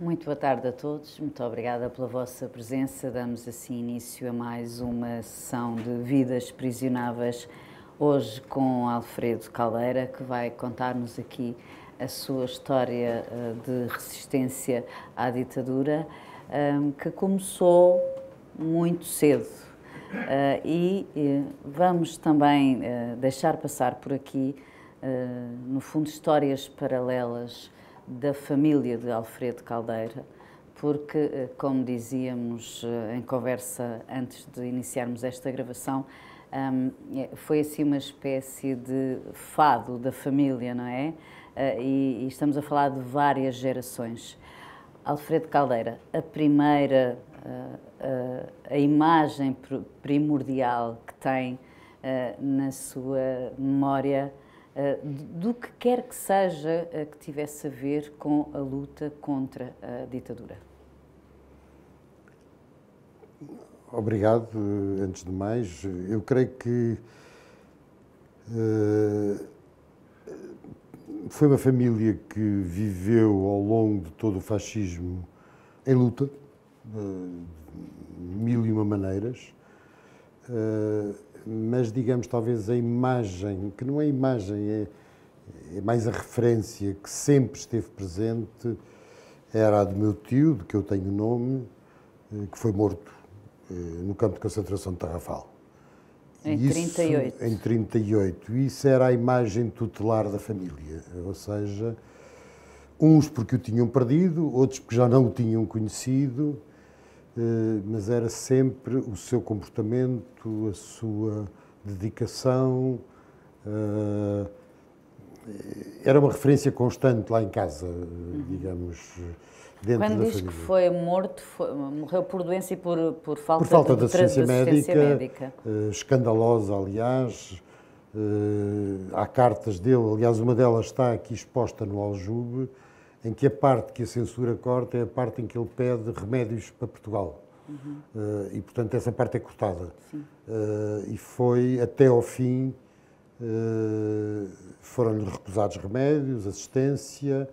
Muito boa tarde a todos, muito obrigada pela vossa presença. Damos assim início a mais uma sessão de Vidas Prisionáveis, hoje com Alfredo Caldeira, que vai contar-nos aqui a sua história eh, de resistência à ditadura, ehm, que começou muito cedo. Eh, e eh, vamos também deixar passar por aqui, no fundo, histórias paralelas da família de Alfredo Caldeira, porque, eh, como dizíamos eh, em conversa antes de iniciarmos esta gravação, ehm, eh, foi assim uma espécie de fado da família, não é? E estamos a falar de várias gerações. Alfredo Caldeira, a primeira, a, a imagem primordial que tem na sua memória ah, do que quer que seja ah, que tivesse a ver com a luta contra a ditadura? Obrigado, antes de mais. Eu creio que ah, foi uma família que viveu ao longo de todo o fascismo em luta, de mil e uma maneiras mas digamos talvez a imagem, que não é imagem, é, é mais a referência que sempre esteve presente, era a do meu tio, de que eu tenho o nome, eh, que foi morto eh, no campo de concentração de Tarrafal. Em isso, 38. Em 38. Isso era a imagem tutelar da família, ou seja, uns porque o tinham perdido, outros porque já não o tinham conhecido, eh, mas era sempre o seu comportamento, a sua dedicação. Eh, era uma referência constante lá em casa, uhum. digamos. Quando diz família. que foi morto, foi, morreu por doença e por, por falta, por falta de, de, assistência, de assistência médica, médica. Eh, escandalosa, aliás. há cartas dele, aliás, uma delas está aqui exposta no Aljube, em que a parte que a censura corta é a parte em que ele pede remédios para Portugal. Uhum. Uh, e, portanto, essa parte é cortada. Uh, e foi até ao fim, uh, foram-lhe recusados remédios, assistência,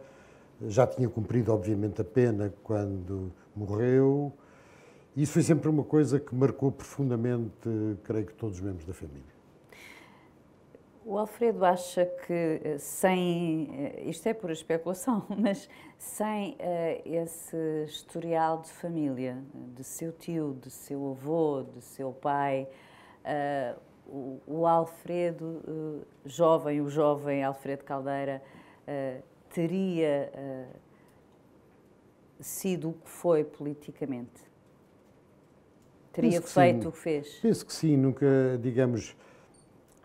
já tinha cumprido, obviamente, a pena quando morreu. Isso foi sempre uma coisa que marcou profundamente, creio que, todos os membros da família. O Alfredo acha que eh, sem, eh, isto é pura especulação, mas sem eh, esse historial de família, de seu tio, de seu avô, de seu pai, o Alfredo jovem, o jovem Alfredo Caldeira, teria sido o que foi politicamente? Teria feito o que fez? Penso que sim, nunca, digamos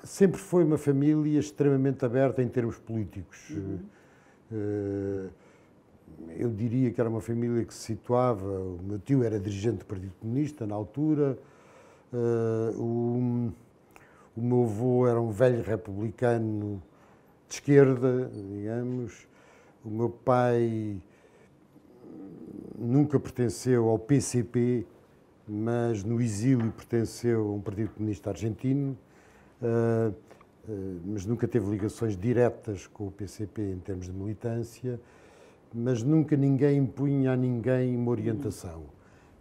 sempre foi uma família extremamente aberta em termos políticos. Uhum. Eu diria que era uma família que se situava. O meu tio era dirigente do Partido Comunista na altura. Eh, o, o meu avô era um velho republicano de esquerda, digamos. O meu pai nunca pertenceu ao PCP, mas no exílio pertenceu a um Partido Comunista Argentino. Ah, ah, mas nunca teve ligações diretas com o PCP em termos de militância, mas nunca ninguém impunha a ninguém uma orientação.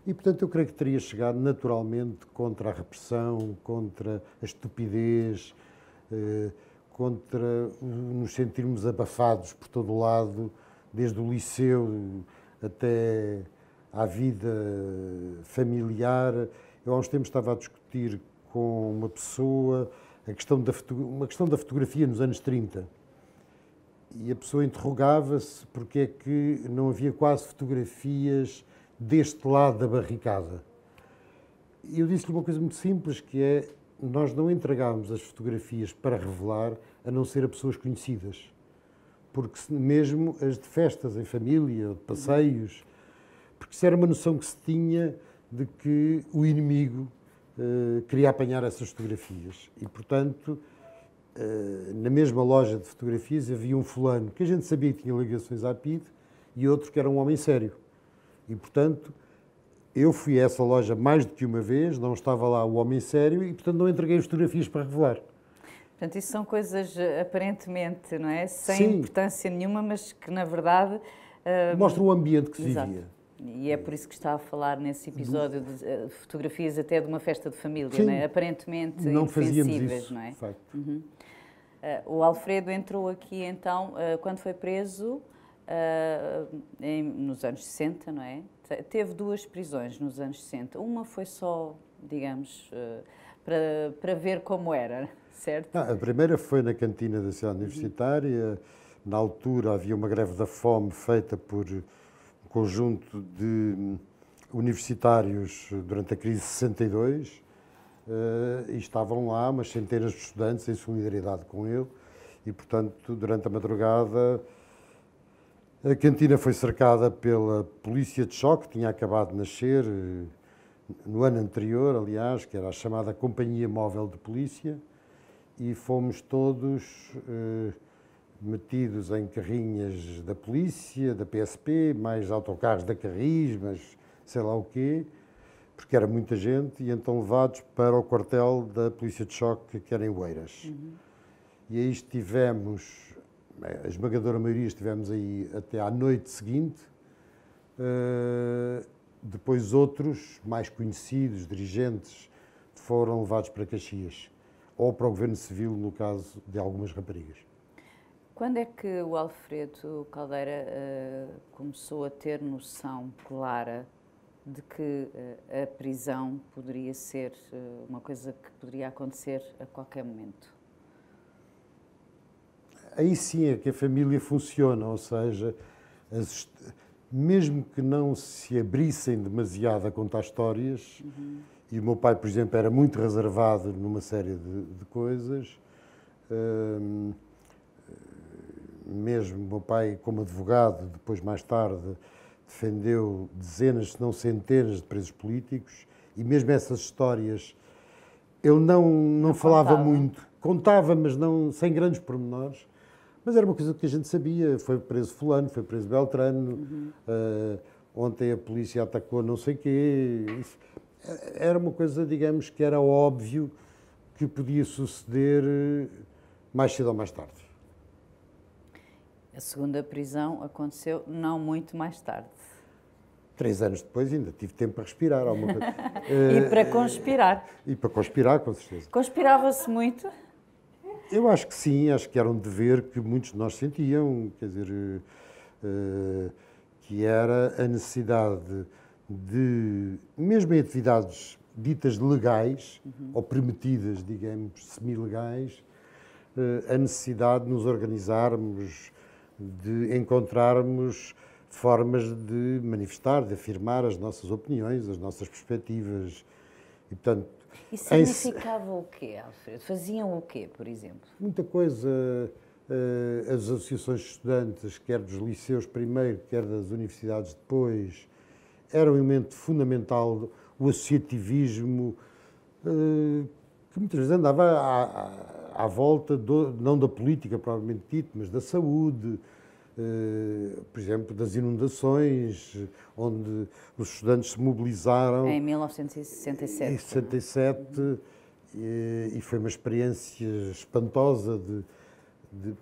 E, portanto, eu creio que teria chegado naturalmente contra a repressão, contra a estupidez, ah, contra nos sentirmos abafados por todo o lado, desde o liceu até à vida familiar. Eu, há uns tempos, estava a discutir com uma pessoa a questão da, uma questão da fotografia nos anos 30. E a pessoa interrogava-se porque é que não havia quase fotografias deste lado da barricada. E eu disse-lhe uma coisa muito simples, que é nós não entregámos as fotografias para revelar, a não ser a pessoas conhecidas. Porque mesmo as de festas em família, ou de passeios, porque isso era uma noção que se tinha de que o inimigo eh, queria apanhar essas fotografias. E, portanto, eh, na mesma loja de fotografias havia um fulano que a gente sabia que tinha ligações à PIDE e outro que era um homem sério. E, portanto, eu fui a essa loja mais do que uma vez, não estava lá o homem sério e, portanto, não entreguei as fotografias para revelar. Portanto, isso são coisas eh, aparentemente, não é? Sem Sim. importância nenhuma, mas que, na verdade... Uh... Mostra o ambiente que se Exato. vivia. E é por isso que está a falar nesse episódio de eh, fotografias até de uma festa de família, Sim, é? aparentemente não isso, não é? Uhum. Uh, o Alfredo entrou aqui então uh, quando foi preso em, nos anos 60, não é? Teve duas prisões nos anos 60. Uma foi só, digamos, para, para ver como era, certo? Ah, a primeira foi na cantina da cidade universitária. Uhum. Na altura havia uma greve da fome feita por conjunto de hum, universitários durante a crise de 62 eh, e estavam lá umas centenas de estudantes em solidariedade com ele e, portanto, durante a madrugada a cantina foi cercada pela polícia de choque, que tinha acabado de nascer eh, no ano anterior, aliás, que era a chamada Companhia Móvel de Polícia, e fomos todos eh, metidos em carrinhas da polícia, da PSP, mais autocarros da Carris, mas sei lá o quê, porque era muita gente, e então levados para o quartel da Polícia de Choque, que era em Oeiras. Uhum. E aí estivemos, eh, a esmagadora maioria estivemos aí até à noite seguinte. Uh, depois outros, mais conhecidos, dirigentes, foram levados para Caxias, ou para o Governo Civil, no caso de algumas raparigas. Quando é que o Alfredo Caldeira uh, começou a ter noção clara de que uh, a prisão poderia ser uh, uma coisa que poderia acontecer a qualquer momento? Aí sim é que a família funciona, ou seja, as, mesmo que não se abrissem demasiado a contar histórias, uhum. e o meu pai, por exemplo, era muito reservado numa série de, de coisas. Hum, mesmo meu pai, como advogado, depois mais tarde defendeu dezenas, se não centenas de presos políticos e mesmo essas histórias eu não não, falava contava. muito, contava, mas não sem grandes pormenores. Mas era uma coisa que a gente sabia, foi preso fulano, foi preso Beltrano, uhum. uh, ontem a polícia atacou não sei quê. Isso, eh, era uma coisa, digamos, que era óbvio que podia suceder eh, mais cedo ou mais tarde. A segunda prisão aconteceu não muito mais tarde. Três anos depois ainda tive tempo para respirar alguma coisa. Eh, e para conspirar. E para conspirar, com certeza. Conspirava-se muito? Eu acho que sim, acho que era um dever que muitos de nós sentiam, quer dizer, eh, que era a necessidade de, mesmo em atividades ditas legais, uhum. ou permitidas, digamos, semi-legais, eh, a necessidade de nos organizarmos de encontrarmos formas de manifestar, de afirmar as nossas opiniões, as nossas perspectivas. E, portanto, e significava em... o quê, Alfredo? Faziam o quê, por exemplo? Muita coisa. Eh, as associações de estudantes, quer dos liceus primeiro, quer das universidades depois, era um elemento fundamental, o associativismo, eh, que muitas vezes andava a à volta, do, não da política provavelmente dito, mas da saúde, eh, por exemplo, das inundações, onde os estudantes se mobilizaram. Em 1967. Em 67, eh, e, foi uma experiência espantosa de, de,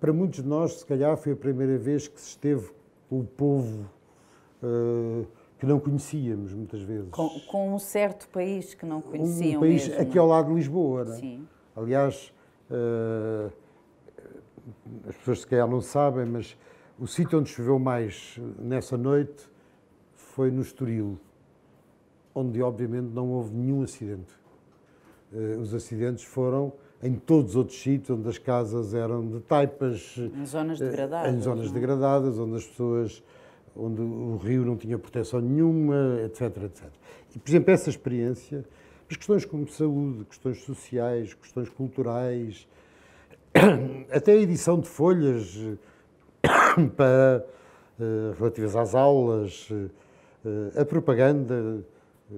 Para muitos de nós, se calhar, foi a primeira vez que se esteve com o povo eh, que não conhecíamos, muitas vezes. Com, com, um certo país que não conhecíamos um país mesmo. aqui ao lado de Lisboa, não é? Sim. Aliás, uh, as pessoas se calhar não sabem, mas o sítio onde choveu mais nessa noite foi no Estoril, onde obviamente não houve nenhum acidente. Uh, os acidentes foram em todos os outros sítios onde as casas eram de taipas. Em zonas eh, degradadas. Em zonas não? É? degradadas, onde as pessoas. onde o rio não tinha proteção nenhuma, etc, etc. E, por exemplo, essa experiência questões como saúde, questões sociais, questões culturais, até a edição de folhas para, eh, relativas às aulas, eh, a propaganda, eh,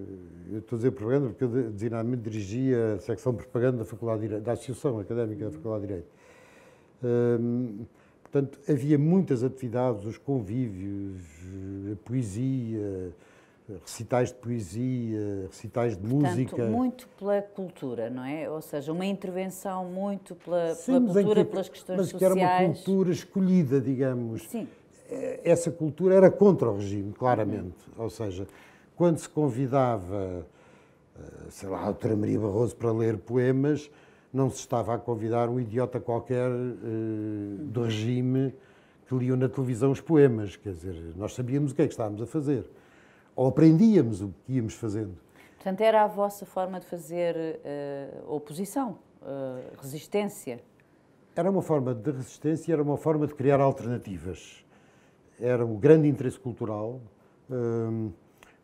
eu estou a dizer propaganda porque eu designadamente dirigia a secção de propaganda da, Faculdade de Direito, da Associação Académica da Faculdade de Direito. Ehm, portanto, havia muitas atividades, os convívios, a poesia, eh, recitais de poesia, recitais de Portanto, música. Muito pela cultura, não é? Ou seja, uma intervenção muito pela, Sim, pela cultura, que, pelas questões mas sociais. Mas que era uma cultura escolhida, digamos. Sim. Eh, essa cultura era contra o regime, claramente. Uhum. Ou seja, quando se convidava, eh, sei lá, a doutora Maria Barroso para ler poemas, não se estava a convidar um idiota qualquer uh, do uhum. regime que lia na televisão os poemas. Quer dizer, nós sabíamos o que é que estávamos a fazer ou aprendíamos o que íamos fazendo. Portanto, era a vossa forma de fazer uh, oposição, uh, resistência? Era uma forma de resistência, era uma forma de criar alternativas. Era um grande interesse cultural, eh,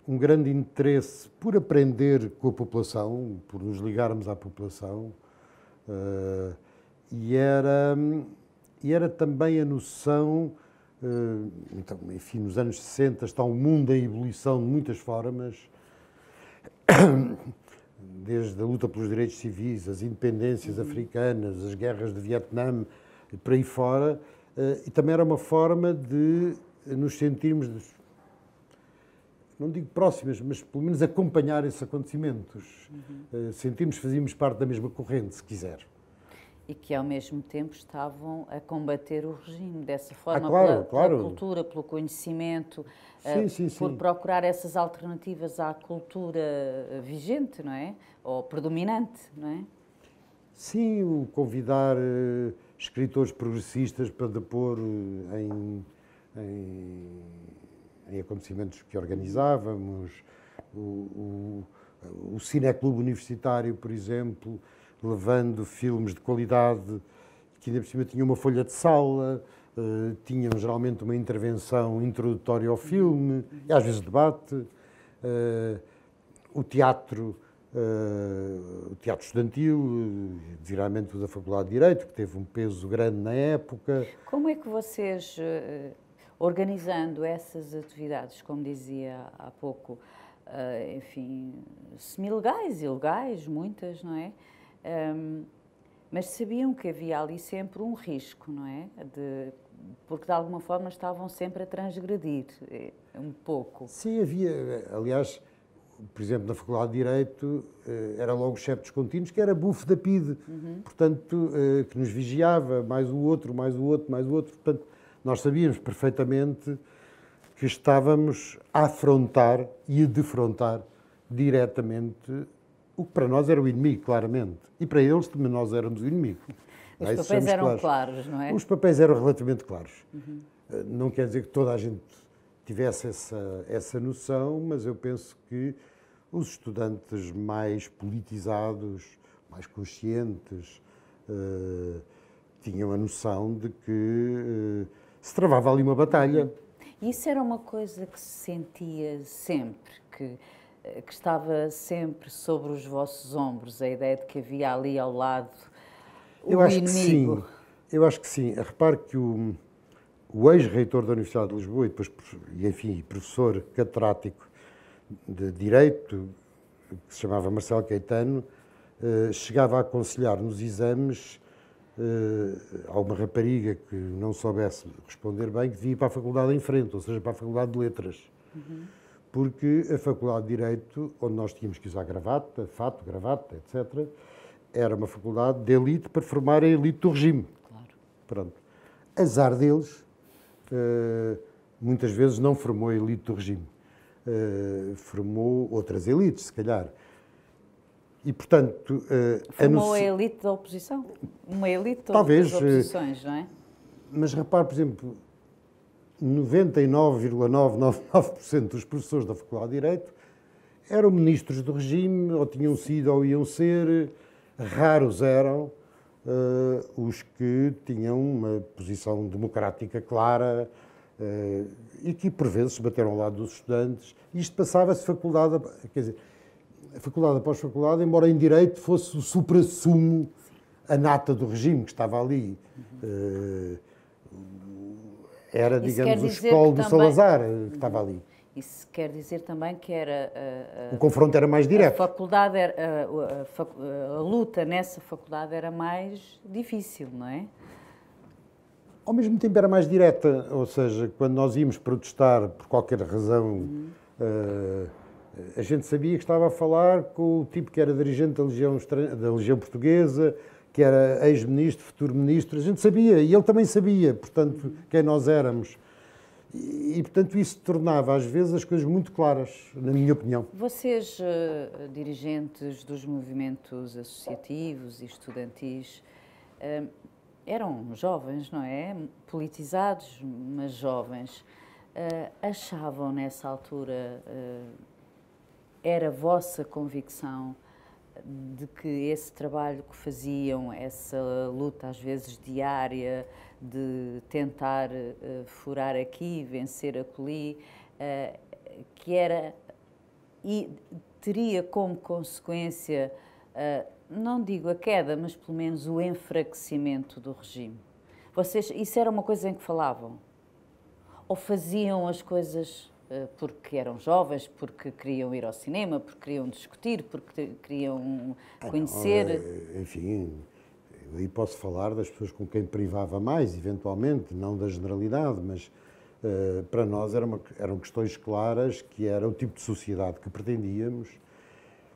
um, grande interesse por aprender com a população, por nos ligarmos à população, e, era, e era também a noção eh, então, enfim, nos anos 60 está um mundo em ebulição de muitas formas, desde a luta pelos direitos civis, as independências uhum. africanas, as guerras de Vietnã, por aí fora, eh, e também era uma forma de nos sentirmos, não digo próximas, mas pelo menos acompanhar esses acontecimentos. Uhum. Eh, Sentimos que fazíamos parte da mesma corrente, se quiser e que ao mesmo tempo estavam a combater o regime dessa ah, forma, ah, claro, pela, claro. pela, cultura, pelo conhecimento, sim, uh, sim, por sim. procurar essas alternativas à cultura vigente, não é? Ou predominante, não é? Sim, o convidar uh, escritores progressistas para depor uh, em, em, em, acontecimentos que organizávamos, o, o, o Cineclube Universitário, por exemplo, levando filmes de qualidade, que ainda por cima tinham uma folha de sala, uh, tinham geralmente uma intervenção introdutória ao filme, e às vezes debate. Uh, o teatro, uh, o teatro estudantil, diretamente da Faculdade de Direito, que teve um peso grande na época. Como é que vocês, organizando essas atividades, como dizia há pouco, enfim, semi-legais, ilegais, muitas, não é? Um, mas sabiam que havia ali sempre um risco, não é? De, porque de alguma forma estavam sempre a transgredir eh, um pouco. Sim, havia, eh, aliás, por exemplo, na Faculdade de Direito, eh, era logo o chefe dos contínuos, que era bufo da PIDE, uhum. portanto, que nos vigiava, mais o outro, mais o outro, mais o outro. Portanto, nós sabíamos perfeitamente que estávamos a afrontar e a defrontar diretamente o que para nós era o inimigo, claramente. E para eles também nós éramos o inimigo. Os Aí é? papéis eram claros. claros. não é? Os papéis eram relativamente claros. Uhum. Eh, não quer dizer que toda a gente tivesse essa, essa noção, mas eu penso que os estudantes mais politizados, mais conscientes, uh, tinham a noção de que uh, se travava ali uma batalha. Uhum. Isso era uma coisa que se sentia sempre, que eh, que estava sempre sobre os vossos ombros, a ideia de que havia ali ao lado o Eu acho inimigo. Que sim. Eu acho que sim. Repare que o, o ex-reitor da Universidade de Lisboa e depois, enfim, professor catedrático de Direito, que se chamava Marcelo Caetano, eh, chegava a aconselhar nos exames eh, a uma rapariga que não soubesse responder bem que devia ir para a faculdade em frente, ou seja, para a faculdade de letras. Uhum porque a Faculdade de Direito, onde nós tínhamos que usar gravata, fato, gravata, etc., era uma faculdade de elite para formar a elite do regime. Claro. Pronto. Azar deles, eh, muitas vezes não formou a elite do regime. Eh, formou outras elites, se calhar. E, portanto... Eh, formou a elite da oposição? Uma elite de Talvez, oposições, não é? Mas repare, por exemplo, 99,999% dos professores da Faculdade de Direito eram ministros do regime, ou tinham sido ou iam ser, raros eram uh, os que tinham uma posição democrática clara uh, e que, por vezes, se bateram ao lado dos estudantes. Isto passava-se faculdade, quer dizer, faculdade após faculdade, embora em direito fosse o supra-sumo, a nata do regime que estava ali. Uh, era, Isso digamos, o escolo do Salazar eh, que estava ali. Isso quer dizer também que era. Eh, eh, o confronto era mais direto. A faculdade, era, a, a, luta nessa faculdade era mais difícil, não é? Ao mesmo tempo era mais direta, ou seja, quando nós íamos protestar por qualquer razão, uhum. uh, a gente sabia que estava a falar com o tipo que era dirigente da Legião, da Legião Portuguesa, que era ex-ministro, futuro ministro, a gente sabia e ele também sabia, portanto, quem nós éramos. E, e, portanto, isso tornava às vezes as coisas muito claras, na minha opinião. Vocês, uh, dirigentes dos movimentos associativos e estudantis, uh, eram jovens, não é? Politizados, mas jovens. Uh, achavam nessa altura, era vossa convicção de que esse trabalho que faziam, essa luta às vezes diária de tentar uh, furar aqui, vencer acolhi, uh, que era e teria como consequência, uh, não digo a queda, mas pelo menos o enfraquecimento do regime. Vocês, isso era uma coisa em que falavam? Ou faziam as coisas eh, porque eram jovens, porque queriam ir ao cinema, porque queriam discutir, porque queriam ah, conhecer. Ah, enfim, aí posso falar das pessoas com quem privava mais, eventualmente, não da generalidade, mas uh, para nós era uma, eram questões claras que era o tipo de sociedade que pretendíamos,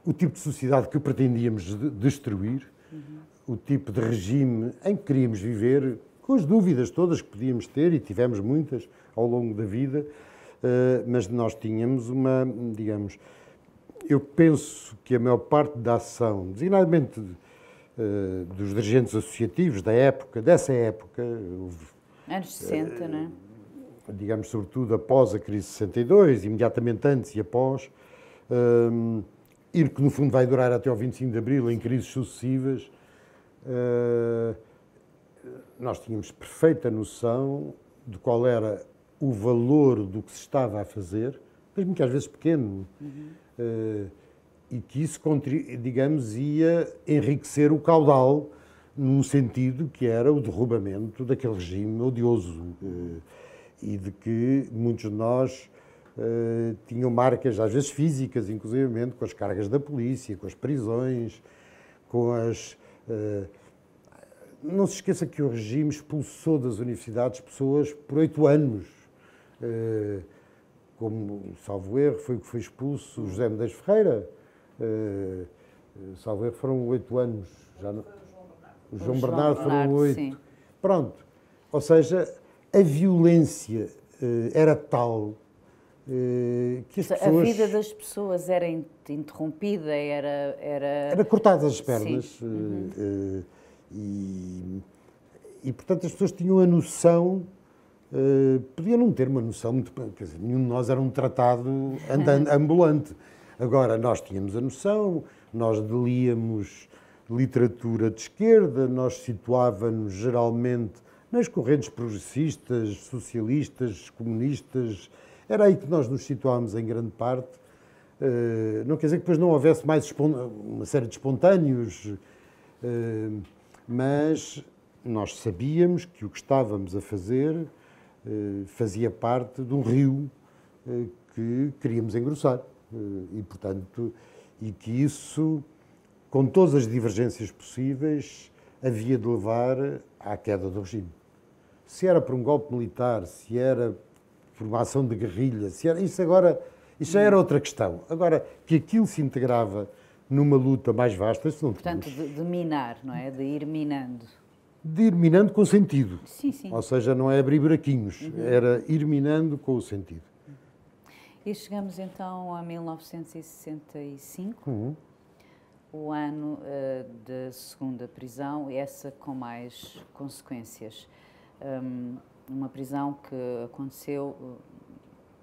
o tipo de sociedade que pretendíamos destruir, uhum. o tipo de regime em que queríamos viver, com as dúvidas todas que podíamos ter e tivemos muitas ao longo da vida eh, mas nós tínhamos uma, digamos, eu penso que a maior parte da ação, designadamente eh, dos dirigentes associativos da época, dessa época, houve, anos 60, uh, eh, não é? Digamos, sobretudo após a crise de 62, imediatamente antes e após, um, ehm, e que no fundo vai durar até ao 25 de abril, em crises sucessivas, uh, nós tínhamos perfeita noção de qual era o valor do que se estava a fazer, mesmo que às vezes pequeno, uhum. uh, e que isso, digamos, ia enriquecer o caudal num sentido que era o derrubamento daquele regime odioso uh, e de que muitos de nós uh, tinham marcas, às vezes físicas, inclusive, com as cargas da polícia, com as prisões, com as. Não se esqueça que o regime expulsou das universidades pessoas por oito anos. Eh, como, salvo erro, foi o que foi expulso o José Mendes Ferreira. Eh, eh, salvo erro, foram oito anos. Já não... O João Bernardo foram oito. Pronto. Ou seja, a violência era tal que as pessoas... A vida das pessoas era interrompida, era... Era, era cortada as pernas. Uhum. E, e, portanto, as pessoas tinham a noção eh, podia não ter uma noção muito. Quer dizer, nenhum de nós era um tratado andando, uhum. ambulante. Agora, nós tínhamos a noção, nós delíamos literatura de esquerda, nós situávamos geralmente nas correntes progressistas, socialistas, comunistas. Era aí que nós nos situávamos em grande parte. Eh, não quer dizer que depois não houvesse mais uma série de espontâneos, eh, mas nós sabíamos que o que estávamos a fazer eh, fazia parte de um rio eh, que queríamos engrossar. Eh, e, portanto, e que isso, com todas as divergências possíveis, havia de levar à queda do regime. Se era por um golpe militar, se era por uma ação de guerrilha, se era, isso agora isso já era outra questão. Agora, que aquilo se integrava numa luta mais vasta, isso não Portanto, de, de minar, não é? De ir minando de ir minando com sentido. Sim, sim. Ou seja, não é abrir buraquinhos, uhum. era ir minando com o sentido. E chegamos então a 1965, uhum. o ano uh, eh, da segunda prisão, essa com mais consequências. Um, uma prisão que aconteceu uh,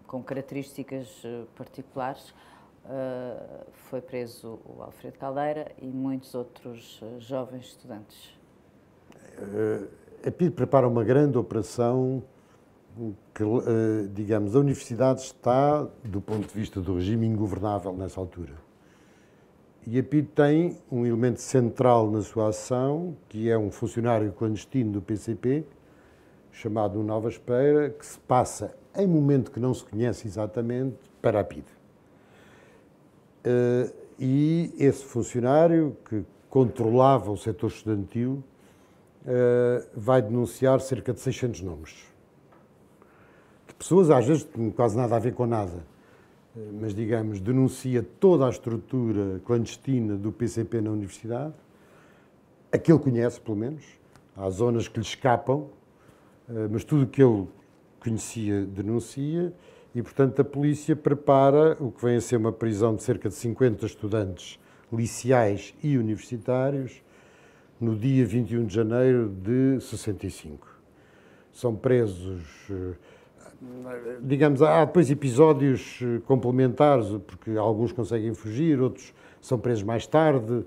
com características uh, particulares. foi preso o Alfredo Caldeira e muitos outros jovens estudantes eh, a PID prepara uma grande operação que, eh, digamos, a universidade está, do ponto de vista do regime, ingovernável nessa altura. E a PID tem um elemento central na sua ação, que é um funcionário clandestino do PCP, chamado Nova Espeira, que se passa, em momento que não se conhece exatamente, para a PID. Eh, e esse funcionário, que controlava o setor estudantil, eh, vai denunciar cerca de 600 nomes. De pessoas, às vezes, com quase nada a ver com nada, eh, mas, digamos, denuncia toda a estrutura clandestina do PCP na universidade, aquele conhece, pelo menos, há zonas que lhe escapam, eh, mas tudo o que ele conhecia denuncia, e, portanto, a polícia prepara o que vem a ser uma prisão de cerca de 50 estudantes liciais e universitários, no dia 21 de janeiro de 65. São presos. Eh, digamos, há depois episódios eh, complementares, porque alguns conseguem fugir, outros são presos mais tarde,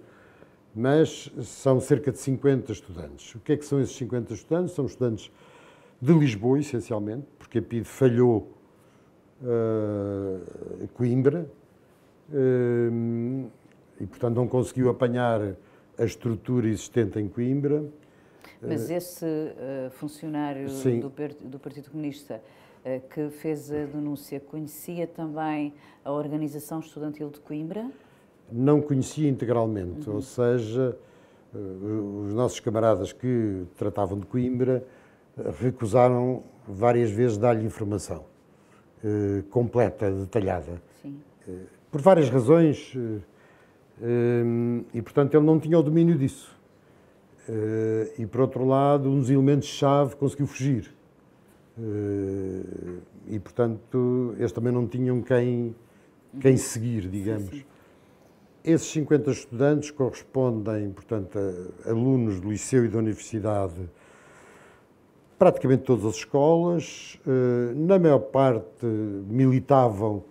mas são cerca de 50 estudantes. O que é que são esses 50 estudantes? São estudantes de Lisboa, essencialmente, porque a PIDE falhou uh, Coimbra uh, e, portanto, não conseguiu apanhar a estrutura existente em Coimbra. Mas eh, esse uh, funcionário do, do, Partido Comunista uh, que fez a denúncia conhecia também a organização estudantil de Coimbra? Não conhecia integralmente, uhum. ou seja, uh, os nossos camaradas que tratavam de Coimbra recusaram várias vezes dar-lhe informação completa, detalhada. Sim. por várias razões Hum, e, portanto, ele não tinha o domínio disso. Hum, e, por outro lado, um dos elementos-chave conseguiu fugir. Hum, e, portanto, eles também não tinham quem, quem seguir, digamos. Esses 50 estudantes correspondem, portanto, a alunos do liceu e da universidade praticamente todas as escolas, na maior parte militavam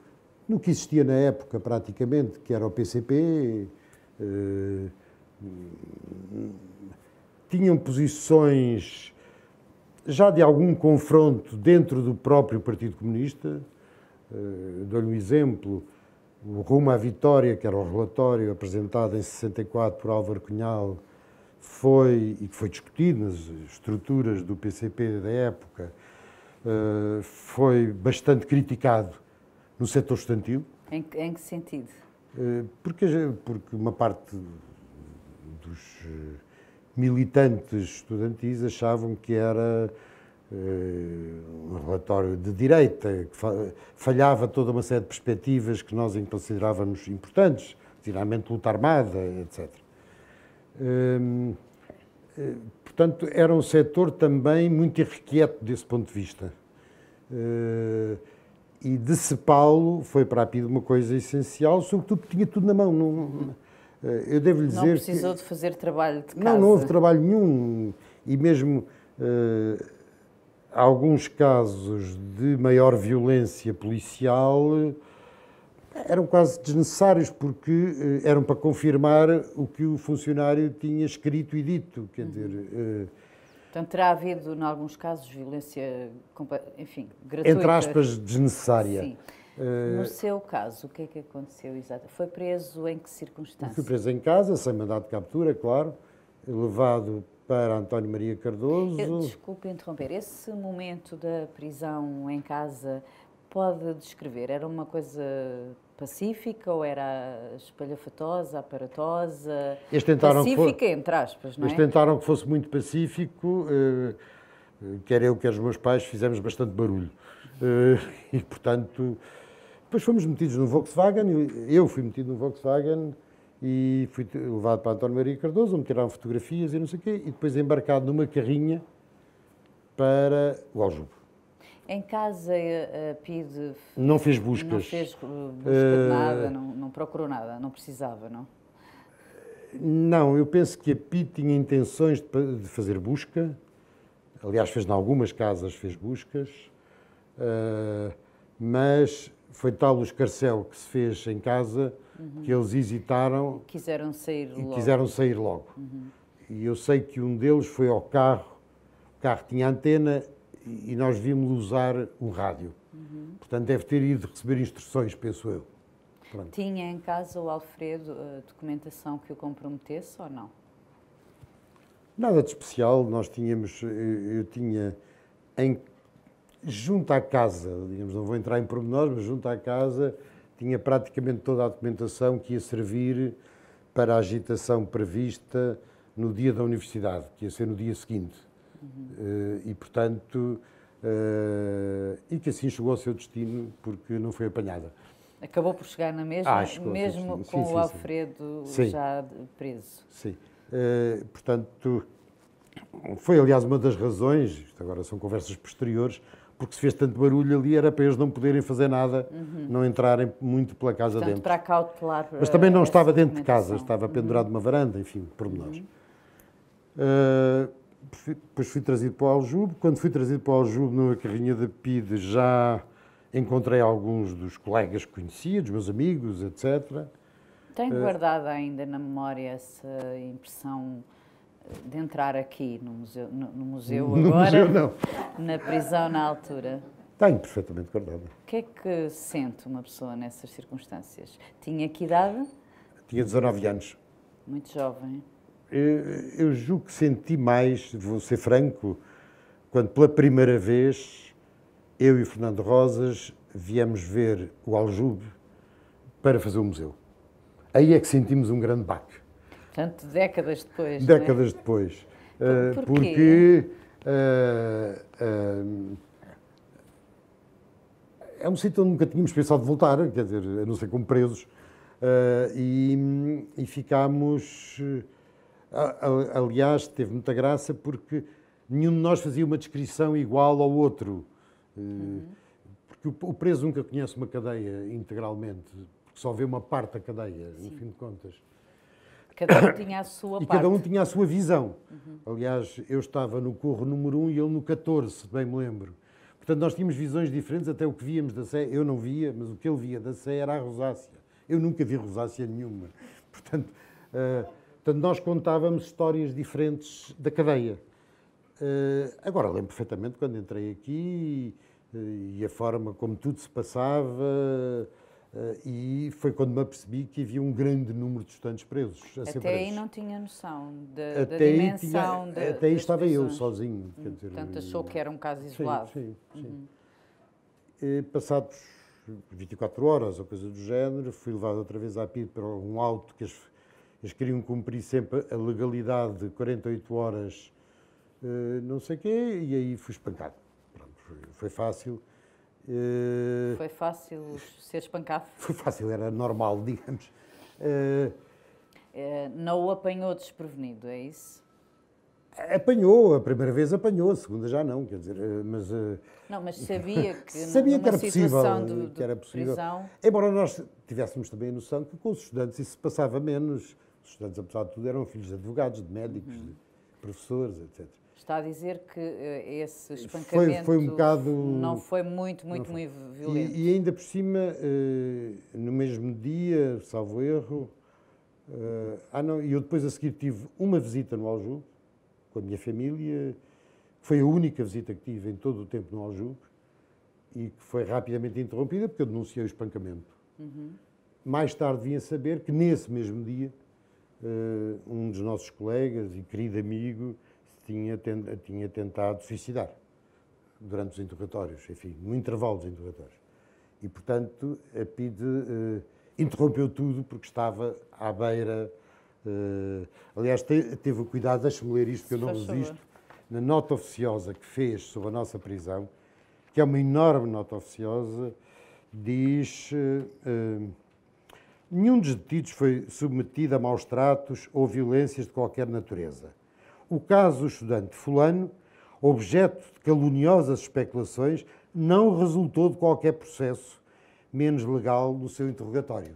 no que existia na época praticamente, que era o PCP, eh, tinham posições já de algum confronto dentro do próprio Partido Comunista. Eh, Dou-lhe um exemplo, o Rumo à Vitória, que era o relatório apresentado em 64 por Álvaro Cunhal, foi, e que foi discutido nas estruturas do PCP da época, eh, foi bastante criticado no setor estudantil Em, em que sentido? Eh, porque, porque uma parte dos eh, militantes estudantis achavam que era eh, um relatório de direita, que falhava toda uma série de perspectivas que nós considerávamos importantes, finalmente luta armada, etc. Ehm, portanto, era um setor também muito irrequieto desse ponto de vista e São Paulo foi para a PIDE uma coisa essencial, sobretudo porque tinha tudo na mão. Não, eh, eu devo lhe dizer. Não precisou que, de fazer trabalho de casa. Não, não houve trabalho nenhum. E mesmo uh, alguns casos de maior violência policial eh, eram quase desnecessários, porque uh, eram para confirmar o que o funcionário tinha escrito e dito. Quer uhum. dizer Portanto, terá havido, em alguns casos, violência, enfim, gratuita. Entre aspas, desnecessária. Sim. Uh... No seu caso, o que é que aconteceu exatamente? Foi preso em que circunstâncias? Foi preso em casa, sem mandado de captura, claro, levado para António Maria Cardoso. Eu, desculpe interromper, esse momento da prisão em casa pode descrever? Era uma coisa pacífica ou era espalhafatosa, aparatosa? Eles tentaram pacífica, que for... entre aspas, não é? Eles tentaram que fosse muito pacífico, quer eh, eu, eh, quer os meus pais, fizemos bastante barulho. Eh, e, portanto, depois fomos metidos no Volkswagen, eu fui metido no Volkswagen e fui levado para António Maria Cardoso, me tiraram fotografias e não sei o quê, e depois embarcado numa carrinha para o Aljube. Em casa a eh, eh, PID... Não fez buscas. Não fez eh, busca de nada, não, não procurou nada, não precisava, não? Não, eu penso que a PID tinha intenções de, fazer busca. Aliás, fez em algumas casas fez buscas, uh, mas foi tal o escarcel que se fez em casa uhum. que eles hesitaram. E quiseram sair e logo. Quiseram sair logo. Uhum. E eu sei que um deles foi ao carro, o carro tinha antena e nós vimos usar um rádio. Uhum. Portanto, deve ter ido receber instruções, penso eu. Pronto. Tinha em casa o Alfredo eh, documentação que o comprometesse ou não? Nada de especial. Nós tínhamos, eu, eh, eu tinha em junto à casa, digamos, não vou entrar em pormenores, mas junto à casa tinha praticamente toda a documentação que ia servir para a agitação prevista no dia da universidade, que ia ser no dia seguinte. Uhum. e, portanto, eh, e que assim chegou ao seu destino porque não foi apanhada. Acabou por chegar na mesma, ah, mesmo sim, com sim, o Alfredo sim. já preso. Sim. Uh, portanto, foi aliás uma das razões, isto agora são conversas posteriores, porque se fez tanto barulho ali era para eles não poderem fazer nada, uhum. não entrarem muito pela casa Portanto, dentro. para cautelar. Mas também não estava dentro de casa, estava pendurado uhum. numa varanda, enfim, pormenores. Uhum. Uh, depois fui trazido para o Aljube. Quando fui trazido para o Aljube, numa carrinha da PIDE, já encontrei alguns dos colegas que conhecia, dos meus amigos, etc. tenho eh, guardado ainda na memória essa impressão eh, de entrar aqui no museu, no, no museu no agora, museu, na prisão na altura? Tenho perfeitamente guardado. O que é que sente uma pessoa nessas circunstâncias? Tinha que idade? Tinha 19 anos. Muito jovem. Eh, eu, julgo que senti mais, vou ser franco, quando pela primeira vez eu e o Fernando Rosas viemos ver o Aljube para fazer o museu. Aí é que sentimos um grande baque. Portanto, décadas depois. É? Décadas é? depois. Por, eh, porque uh, uh, é um sítio onde nunca tínhamos pensado voltar, quer dizer, a não ser como presos. Uh, e, e ficámos Aliás, teve muita graça porque nenhum de nós fazia uma descrição igual ao outro. Uhum. Porque o preso nunca conhece uma cadeia integralmente, porque só vê uma parte da cadeia, Sim. no fim de contas. Cada um tinha a sua e parte. cada um tinha a sua visão. Uhum. Aliás, eu estava no corro número 1 um e ele no 14, se bem me lembro. Portanto, nós tínhamos visões diferentes, até o que víamos da Sé, eu não via, mas o que ele via da Sé era a rosácea. Eu nunca vi rosácea nenhuma. Portanto, uh, Portanto, nós contávamos histórias diferentes da cadeia. Eh, agora, lembro perfeitamente quando entrei aqui e a forma como tudo se passava. Eh, e foi quando me apercebi que havia um grande número de estudantes presos. Até aí não tinha noção de, até da dimensão tinha, de, Até aí estava prisões. eu sozinho. Hum, dizer, portanto, eh, achou que era um caso isolado. Sim, sim. sim. Uhum. passados 24 horas ou coisa do género, fui levado outra vez à PID para um auto que as eles queriam cumprir sempre a legalidade de 48 horas, eh, não sei o quê, e aí fui espancado. Pronto, foi fácil. Eh, foi fácil ser espancado? Foi fácil, era normal, digamos. Eh, não o apanhou desprevenido, é isso? Apanhou, a primeira vez apanhou, a segunda já não, quer dizer, mas... Não, mas sabia que sabia que era possível, do, que era possível. prisão... Embora nós tivéssemos também a noção que com os estudantes isso se passava menos, os estudantes, apesar de tudo, eram filhos de advogados, de médicos, uhum. de professores, etc. Está a dizer que uh, esse espancamento foi, foi um bocado, não foi muito, muito, foi. muito violento. E, e, ainda por cima, uh, no mesmo dia, salvo erro, uh, ah não, eu depois a seguir tive uma visita no Aljube, com a minha família, foi a única visita que tive em todo o tempo no Aljube, e que foi rapidamente interrompida porque eu denunciei o espancamento. Uhum. Mais tarde vinha a saber que nesse mesmo dia eh, um dos nossos colegas e querido amigo tinha, tinha tentado suicidar durante os interrogatórios, enfim, no intervalo dos interrogatórios. E, portanto, a PIDE uh, interrompeu tudo porque estava à beira. Uh, aliás, te, teve o cuidado, deixe-me ler isto, que eu não resisto, na nota oficiosa que fez sobre a nossa prisão, que é uma enorme nota oficiosa, diz. Uh, Nenhum dos detidos foi submetido a maus tratos ou violências de qualquer natureza. O caso do estudante Fulano, objeto de caluniosas especulações, não resultou de qualquer processo, menos legal, no seu interrogatório.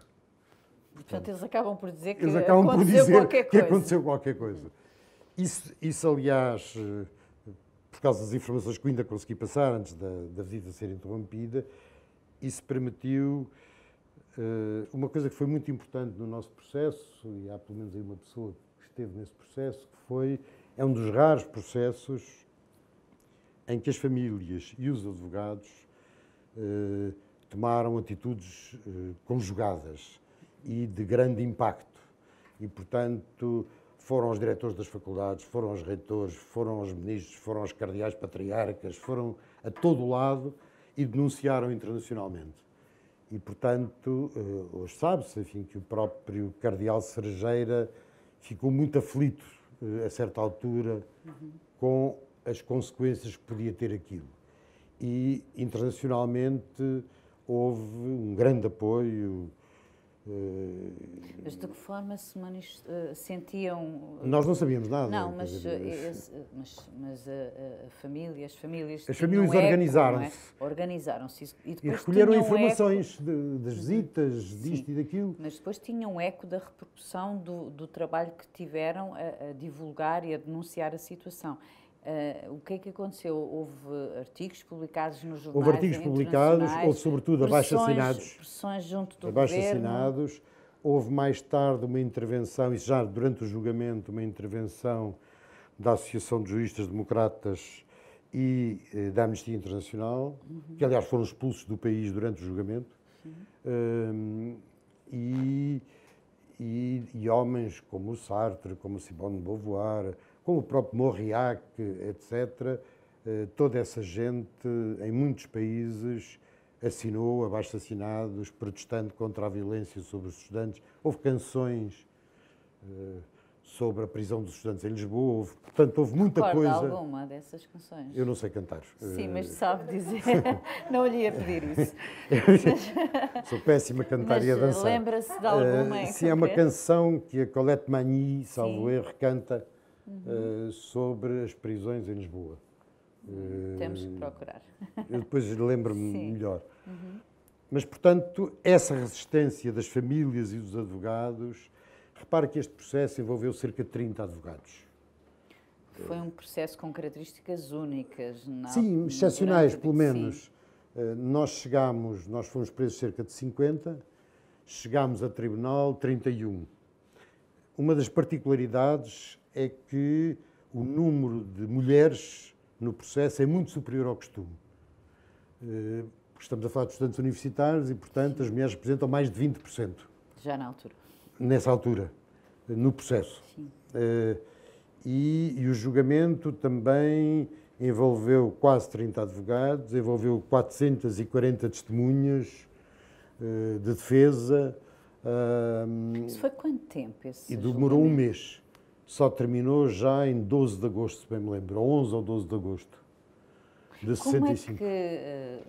Portanto, eles acabam por dizer que, aconteceu, por dizer qualquer que aconteceu qualquer coisa. Isso, isso, aliás, eh, por causa das informações que ainda consegui passar antes da, da visita ser interrompida, isso permitiu eh, uma coisa que foi muito importante no nosso processo, e há pelo menos aí uma pessoa que esteve nesse processo, que foi, é um dos raros processos em que as famílias e os advogados eh, tomaram atitudes eh, conjugadas e de grande impacto. E, portanto, foram os diretores das faculdades, foram os reitores, foram os ministros, foram os cardeais patriarcas, foram a todo lado e denunciaram internacionalmente e, portanto, eh, hoje sabe-se enfim, que o próprio Cardeal Cerejeira ficou muito aflito, eh, a certa altura, com as consequências que podia ter aquilo. E, internacionalmente, houve um grande apoio eh, mas de que forma se eh, sentiam. Eh, Nós não sabíamos nada. Não, mas, mas, mas a, a, família, as famílias. As famílias organizaram-se. É, é? Organizaram-se. E, e recolheram informações de, das uhum. visitas, Sim. disto e daquilo. Mas depois tinham eco da repercussão do, do trabalho que tiveram a, a divulgar e a denunciar a situação. Uh, o que é que aconteceu? Houve artigos publicados nos jornais Houve artigos publicados, houve sobretudo abaixo-assinados. Pressões junto do abaixo-assinados. Houve mais tarde uma intervenção, e já durante o julgamento, uma intervenção da Associação de Juristas Democratas e eh, da Amnistia Internacional, uhum. que aliás foram expulsos do país durante o julgamento, uhum. e, e, e, homens como o Sartre, como Simone de Beauvoir, como o próprio Mauriac, etc., eh, toda essa gente, em muitos países, assinou abaixo-assinados, protestando contra a violência sobre os estudantes. Houve canções eh, sobre a prisão dos estudantes em Lisboa. Houve, portanto, houve muita Recorda coisa. alguma dessas canções? Eu não sei cantar. Sim, eh, mas sabe dizer. não lhe ia pedir isso. Sou péssima a cantar mas e a dançar. lembra-se de alguma? Uh, sim, é uma canção que a Colette Magny, salvo erro, canta Uhum. Eh, sobre as prisões em Lisboa. Uhum. Eh, Temos que procurar. eu depois lembro-me melhor. Uhum. Mas, portanto, essa resistência das famílias e dos advogados, repare que este processo envolveu cerca de 30 advogados. Foi um processo com características únicas. Não, sim, excepcionais, pelo menos. Eh, nós chegámos, nós fomos presos cerca de 50, chegámos a tribunal 31. Uma das particularidades é que o número de mulheres no processo é muito superior ao costume. Eh, estamos a falar de estudantes universitários e, portanto, as mulheres representam mais de 20%. Já na altura. Nessa altura, no processo. Sim. Eh, e, e o julgamento também envolveu quase 30 advogados, envolveu 440 testemunhas eh, de defesa. Isso foi quanto tempo? Esse e demorou julgamento? um mês só terminou já em 12 de agosto, se bem me lembro, 11 ou 12 de agosto de 65. é que... Eh,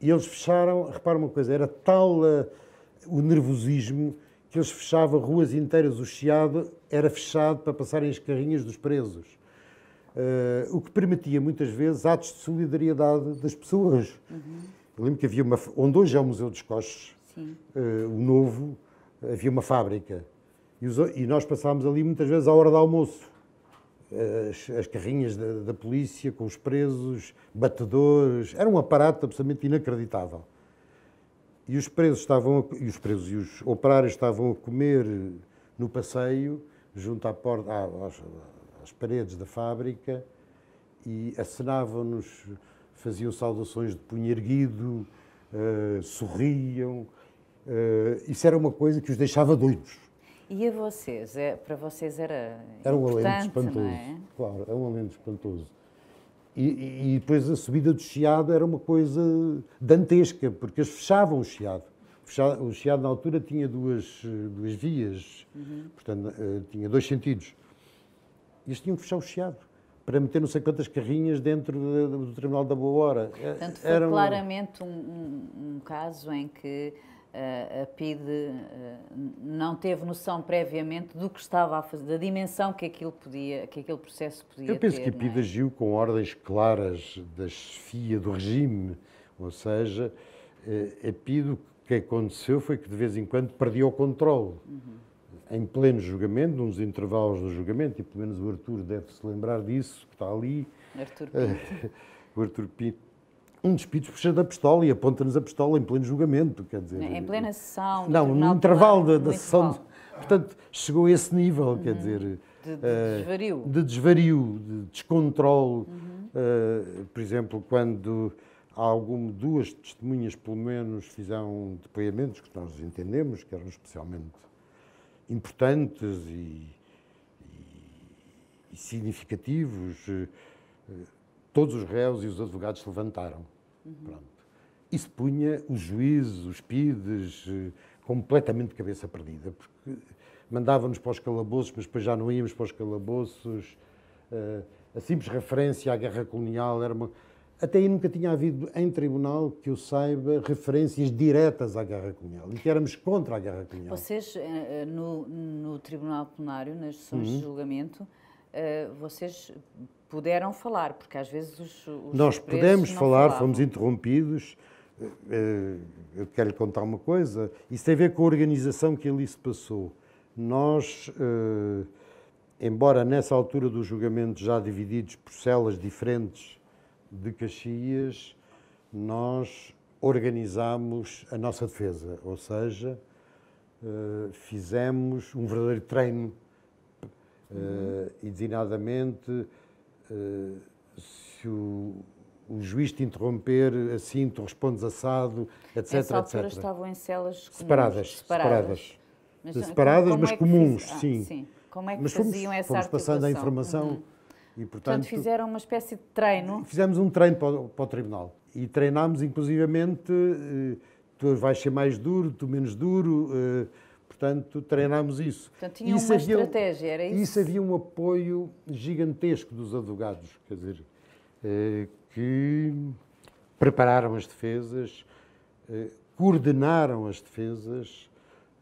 e eles fecharam, repara uma coisa, era tal uh, o nervosismo que eles fechavam ruas inteiras, o Chiado era fechado para passarem as carrinhas dos presos. Uh, o que permitia muitas vezes atos de solidariedade das pessoas. Uhum. Eu lembro que havia uma. onde hoje é o Museu dos Coches, uh, o novo, havia uma fábrica e, os, e nós passámos ali muitas vezes à hora do almoço. As, as carrinhas da, da, polícia com os presos, batedores, era um aparato absolutamente inacreditável. E os presos estavam, e os presos e os operários estavam a comer no passeio, junto à porta, às, às paredes da fábrica, e acenavam-nos, faziam saudações de punho erguido, uh, sorriam. Uh, isso era uma coisa que os deixava doidos. E a vocês? É, para vocês era. Era um alento espantoso. É? Claro, é um alento espantoso. E, e, depois a subida do Chiado era uma coisa dantesca, porque eles fechavam o Chiado. O Chiado, na altura, tinha duas, duas vias, uhum. portanto, eh, tinha dois sentidos. E eles tinham que fechar o Chiado para meter não sei quantas carrinhas dentro do, terminal da Boa Hora. Portanto, eh, foi Era claramente um, um, um caso em que a PID eh, não teve noção previamente do que estava a fazer, da dimensão que aquilo podia, que aquele processo podia ter. Eu penso ter, que a PID é? agiu com ordens claras da chefia do regime, ou seja, eh, a PID o que aconteceu foi que de vez em quando perdia o controle. Uhum. Em pleno julgamento, nos intervalos do julgamento, e pelo menos o Arthur deve se lembrar disso, que está ali. Arthur eh, Pinto. o Arthur Pinto um despido puxa da pistola e aponta-nos a pistola em pleno julgamento, quer dizer... Em eh, plena sessão... Não, no intervalo da, da sessão... De, portanto, chegou a esse nível, uhum. quer dizer... De, de, eh, desvario. De desvario, de descontrole. Uhum. Uh, por exemplo, quando algum, duas testemunhas, pelo menos, fizeram depoimentos que nós entendemos que eram especialmente importantes e, e, e significativos, uh, todos os réus e os advogados se levantaram. Uhum. Isso punha os juízes, os PIDs, eh, completamente de cabeça perdida, porque mandavam-nos para os calabouços, mas depois já não íamos para os calabouços. Eh, a simples referência à guerra colonial era uma. Até aí nunca tinha havido em tribunal que eu saiba referências diretas à guerra colonial e que éramos contra a guerra colonial. Vocês, eh, no, no tribunal plenário, nas sessões uhum. de julgamento, vocês puderam falar, porque às vezes os. os Nós pudemos falar, falavam. fomos interrompidos. Eh, eh, eu quero lhe contar uma coisa. Isso tem a ver com a organização que ali se passou. Nós, eh, embora nessa altura do julgamento já divididos por celas diferentes de Caxias, nós organizámos a nossa defesa, ou seja, fizemos um verdadeiro treino, uhum. e designadamente eh, se o, o juiz te interromper, assim tu respondes assado, etc. Nessa etc. estavam em celas comuns, separadas. Separadas, mas, separadas, mas é comuns, ah, sim. sim. Como é que mas faziam fomos, essa fomos passando a informação uhum. e, portanto, portanto... fizeram uma espécie de treino. Fizemos um treino para o, para o tribunal e treinámos, inclusivamente, eh, tu vais ser mais duro, tu menos duro eh, Portanto, treinámos isso. Portanto, tinha isso uma havia, estratégia, era isso? Isso havia um apoio gigantesco dos advogados, quer dizer, eh, que prepararam as defesas, eh, coordenaram as defesas,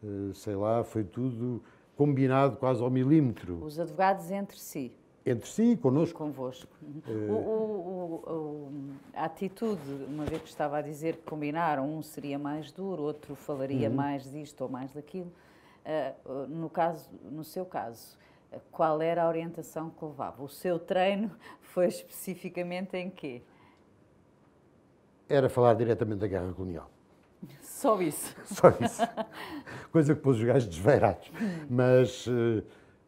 eh, sei lá, foi tudo combinado quase ao milímetro. Os advogados entre si? entre si e connosco. Convosco. Eh, o, o, o, a atitude, uma vez que estava a dizer que combinaram, um seria mais duro, outro falaria uhum. mais disto ou mais daquilo. Uh, no, caso, no seu caso, eh, qual era a orientação que levava? O seu treino foi especificamente em quê? Era falar diretamente da guerra colonial. Só isso. Só isso. Coisa que pôs os gajos desveirados. Mas. Uh,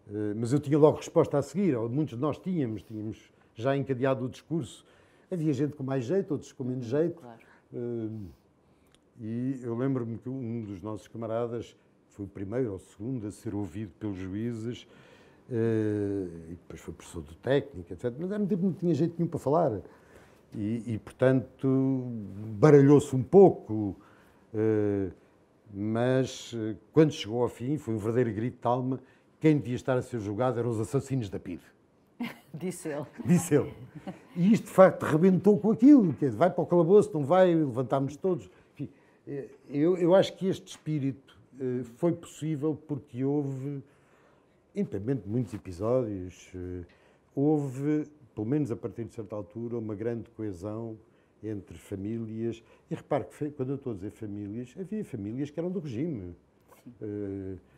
eh, mas eu tinha logo resposta a seguir, ou muitos de nós tínhamos, tínhamos já encadeado o discurso. Havia gente com mais jeito, outros com menos jeito. Claro. Eh, e eu lembro-me que um dos nossos camaradas foi o primeiro ou o segundo a ser ouvido pelos juízes, eh, e depois foi professor do técnico, etc. Mas há muito tempo não tinha jeito nenhum para falar. E, e portanto, baralhou-se um pouco. Mas quando chegou ao fim, foi um verdadeiro grito de alma quem devia estar a ser julgado eram os assassinos da PIDE. Disse ele. Disse ele. E isto, de facto, rebentou com aquilo. Quer vai para o calabouço, não vai, levantámos todos. Enfim, eh, eu, eu acho que este espírito eh, foi possível porque houve, independente de muitos episódios, eh, houve, pelo menos a partir de certa altura, uma grande coesão entre famílias. E repare que, quando eu estou a dizer famílias, havia famílias que eram do regime. Sim. Uh,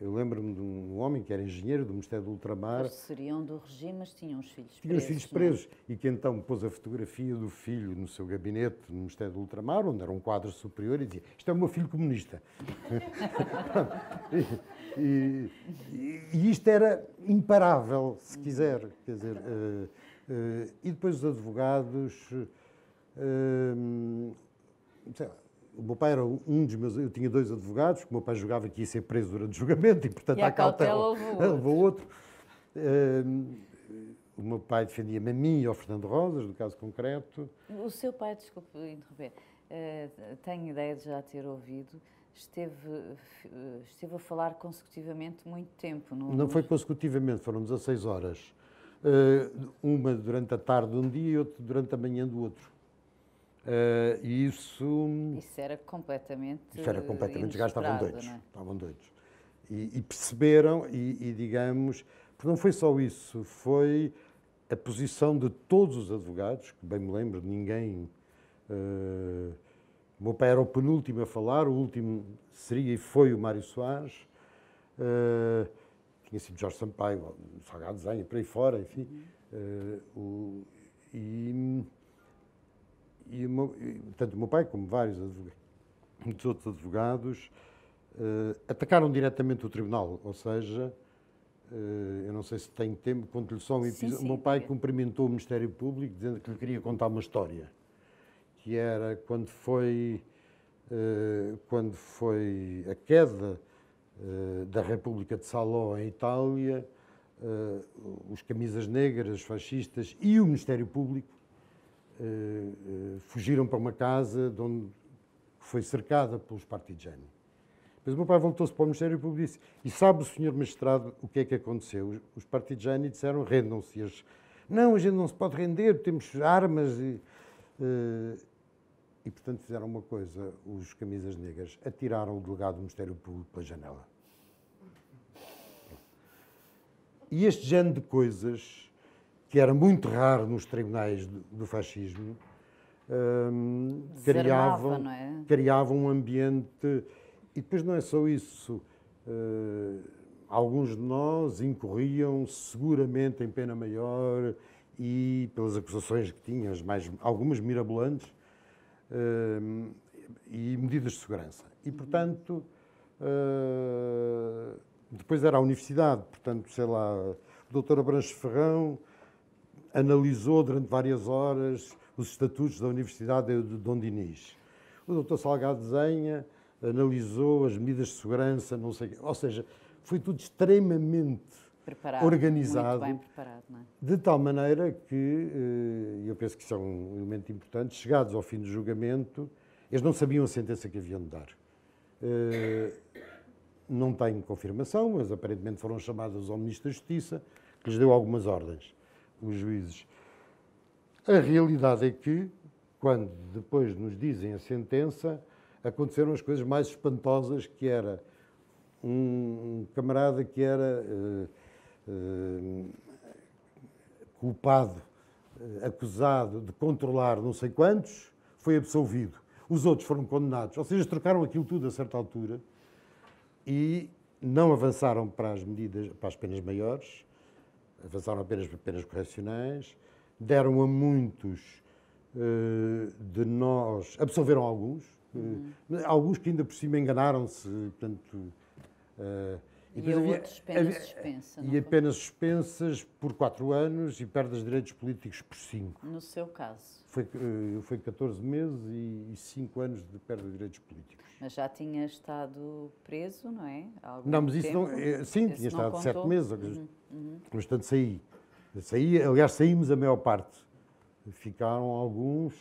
eu lembro-me de um homem que era engenheiro do Ministério do Ultramar. Eles seriam do regime, mas tinham os filhos presos. Tinham os filhos é? presos. Não? E que então pôs a fotografia do filho no seu gabinete no Ministério do Ultramar, onde era um quadro superior, e dizia: Isto é o meu filho comunista. e, e, e, isto era imparável, se quiser. Quer dizer, uh, uh, e depois os advogados. Uh, sei lá, o meu pai era um dos meus. Eu tinha dois advogados, que o meu pai jogava que ia ser preso durante o julgamento e, portanto, e a cautela levou outro. Uh, o meu pai defendia-me a mim e ao Fernando Rosas, no caso concreto. O seu pai, desculpe interromper, uh, tenho ideia de já ter ouvido, esteve, uh, esteve a falar consecutivamente muito tempo. Não, não foi é? consecutivamente, foram 16 horas. Uh, uma durante a tarde de um dia e outra durante a manhã do outro. Uh, isso. Isso era completamente. Isso era completamente. Os gajos estavam doidos. É? Estavam doidos. E, e perceberam, e, e, digamos. Porque não foi só isso, foi a posição de todos os advogados, que bem me lembro, ninguém. Uh, meu pai era o penúltimo a falar, o último seria e foi o Mário Soares. Uh, tinha sido Jorge Sampaio, Salgado Zanha, por aí fora, enfim. Uh, o, e e, e, tanto o meu pai como vários advogados, outros advogados, uh, atacaram diretamente o tribunal, ou seja, uh, eu não sei se tem tempo, conto-lhe só um episódio. O meu pai cumprimentou o Ministério Público dizendo que lhe queria contar uma história, que era quando foi, uh, quando foi a queda da República de Saló em Itália, os camisas negras, fascistas e o Ministério Público eh, eh, fugiram para uma casa de onde foi cercada pelos partigiani. Mas o meu pai voltou-se para o Ministério Público e disse: E sabe o senhor magistrado o que é que aconteceu? Os partigiani disseram: rendam-se. Não, a gente não se pode render, temos armas. E, eh, e portanto fizeram uma coisa: os camisas negras atiraram o delegado do Ministério Público pela janela. E este género de coisas que era muito raro nos tribunais do, do fascismo, um, criavam, Zermava, é? criavam um ambiente. E depois não é só isso. Uh, alguns de nós incorriam seguramente em pena maior e pelas acusações que tinham, mais, algumas mirabolantes, uh, e medidas de segurança. E, portanto, uh, depois era a universidade, portanto, sei lá, o doutor Abranches Ferrão analisou durante várias horas os estatutos da Universidade de Dom Dinis. O doutor Salgado Desenha analisou as medidas de segurança, não sei Ou seja, foi tudo extremamente preparado, organizado. Muito bem preparado, não é? De tal maneira que, eh, eu penso que isso é um elemento importante, chegados ao fim do julgamento, eles não sabiam a sentença que haviam de dar. Eh, não tenho confirmação, mas aparentemente foram chamados ao Ministro da Justiça, que lhes deu algumas ordens os juízes. A realidade é que, quando depois nos dizem a sentença, aconteceram as coisas mais espantosas, que era um camarada que era eh, eh, culpado, eh, acusado de controlar não sei quantos, foi absolvido. Os outros foram condenados. Ou seja, trocaram aquilo tudo a certa altura e não avançaram para as medidas, para as penas maiores avançaram apenas para penas correcionais, deram a muitos uh, de nós, absolveram alguns, uhum. uh, alguns que ainda por cima enganaram-se, portanto... Uh, e, e outros penas suspensas. E apenas suspensas por quatro anos e perdas de direitos políticos por cinco. No seu caso. Foi, eh, foi 14 meses e 5 anos de perda de direitos políticos. Mas já tinha estado preso, não é? não, mas isso tempo. não. É, sim, isso tinha estado 7 meses. Uhum, uhum. Portanto, saí. saí. Aliás, saímos a maior parte. Ficaram alguns,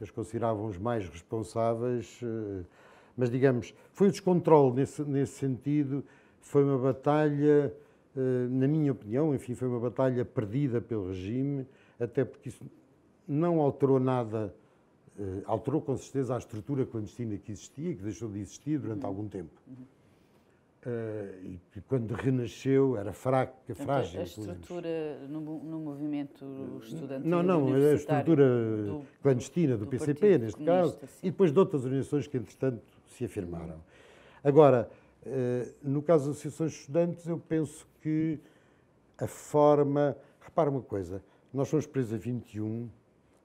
eles consideravam os mais responsáveis, eh, mas digamos, foi o descontrole nesse, nesse sentido. Foi uma batalha, na minha opinião, enfim, foi uma batalha perdida pelo regime, até porque isso não alterou nada, uh, alterou com certeza a estrutura clandestina que existia, que deixou de existir durante uhum. algum tempo. Uh, e, quando renasceu era fraca, Portanto, frágil. A estrutura no, no, movimento estudantil. Não, não, a estrutura do, clandestina do, do PCP, Partido neste caso, sim. e depois de outras organizações que, entretanto, se afirmaram. Agora, uh, no caso das associações de estudantes, eu penso que a forma. Repara uma coisa, nós somos presos a 21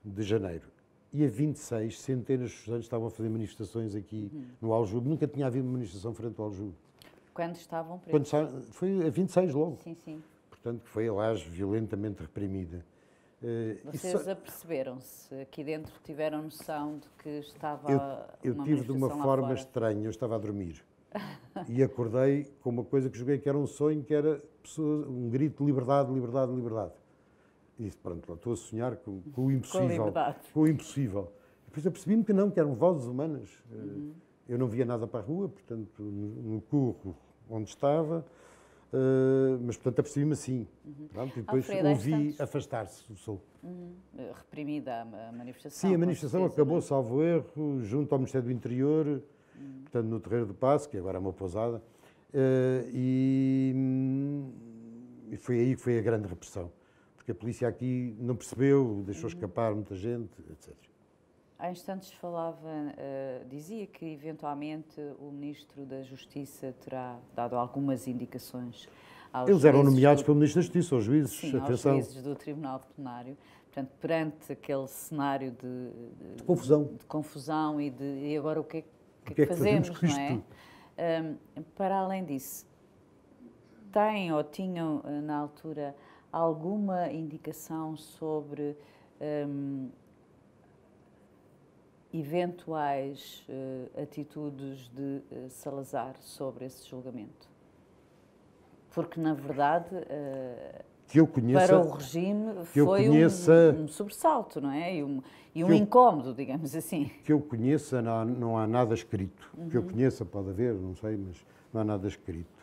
de janeiro. E a 26, centenas de estudantes estavam a fazer manifestações aqui uhum. no Aljube. Nunca tinha havido manifestação frente ao Aljube. Quando estavam presos? Quando estavam, foi a 26 logo. Sim, sim. Portanto, que foi, aliás, violentamente reprimida. Eh, Vocês só... aperceberam-se? Aqui dentro tiveram noção de que estava. Eu, eu uma tive de uma forma fora. estranha, eu estava a dormir. e acordei com uma coisa que joguei que era um sonho, que era pessoas, um grito de liberdade, liberdade, liberdade disse, pronto, estou a sonhar com, com o impossível. Com, com o impossível. Depois eu percebi me que não, que eram vozes humanas. Eh, uhum. Eu não via nada para a rua, portanto, no, no curro onde estava, Uh, mas, portanto, apercebi-me assim. Uhum. Pronto, e depois Alfredo, ouvi afastar-se o som. Uhum. Eh, reprimida a manifestação? Sim, a manifestação certeza, acabou, não? É? salvo erro, junto ao Ministério do Interior, uhum. portanto, no Terreiro do Passo, que agora é uma pousada, uh, e, hum, e, foi aí que foi a grande repressão que a polícia aqui não percebeu, deixou uhum. escapar muita gente, etc. Há instantes falava, uh, dizia que eventualmente o Ministro da Justiça terá dado algumas indicações aos Eles eram nomeados do... pelo Ministro da Justiça, aos juízes, Sim, atenção. aos juízes do Tribunal Plenário. Portanto, perante aquele cenário de, de, de confusão. de confusão e de e agora o que é que, é que, é que fazemos, fazemos não é? Um, para além disso, têm ou tinham eh, na altura alguma indicação sobre um, eventuais uh, atitudes de uh, Salazar sobre esse julgamento? Porque, na verdade, uh, que eu conheça, para o regime foi conheça, um, um, sobressalto, não é? E um, e um incómodo, eu, digamos assim. Que eu conheça, não, não há nada escrito. Uhum. Que eu uhum. conheça, pode haver, não sei, mas não há nada escrito.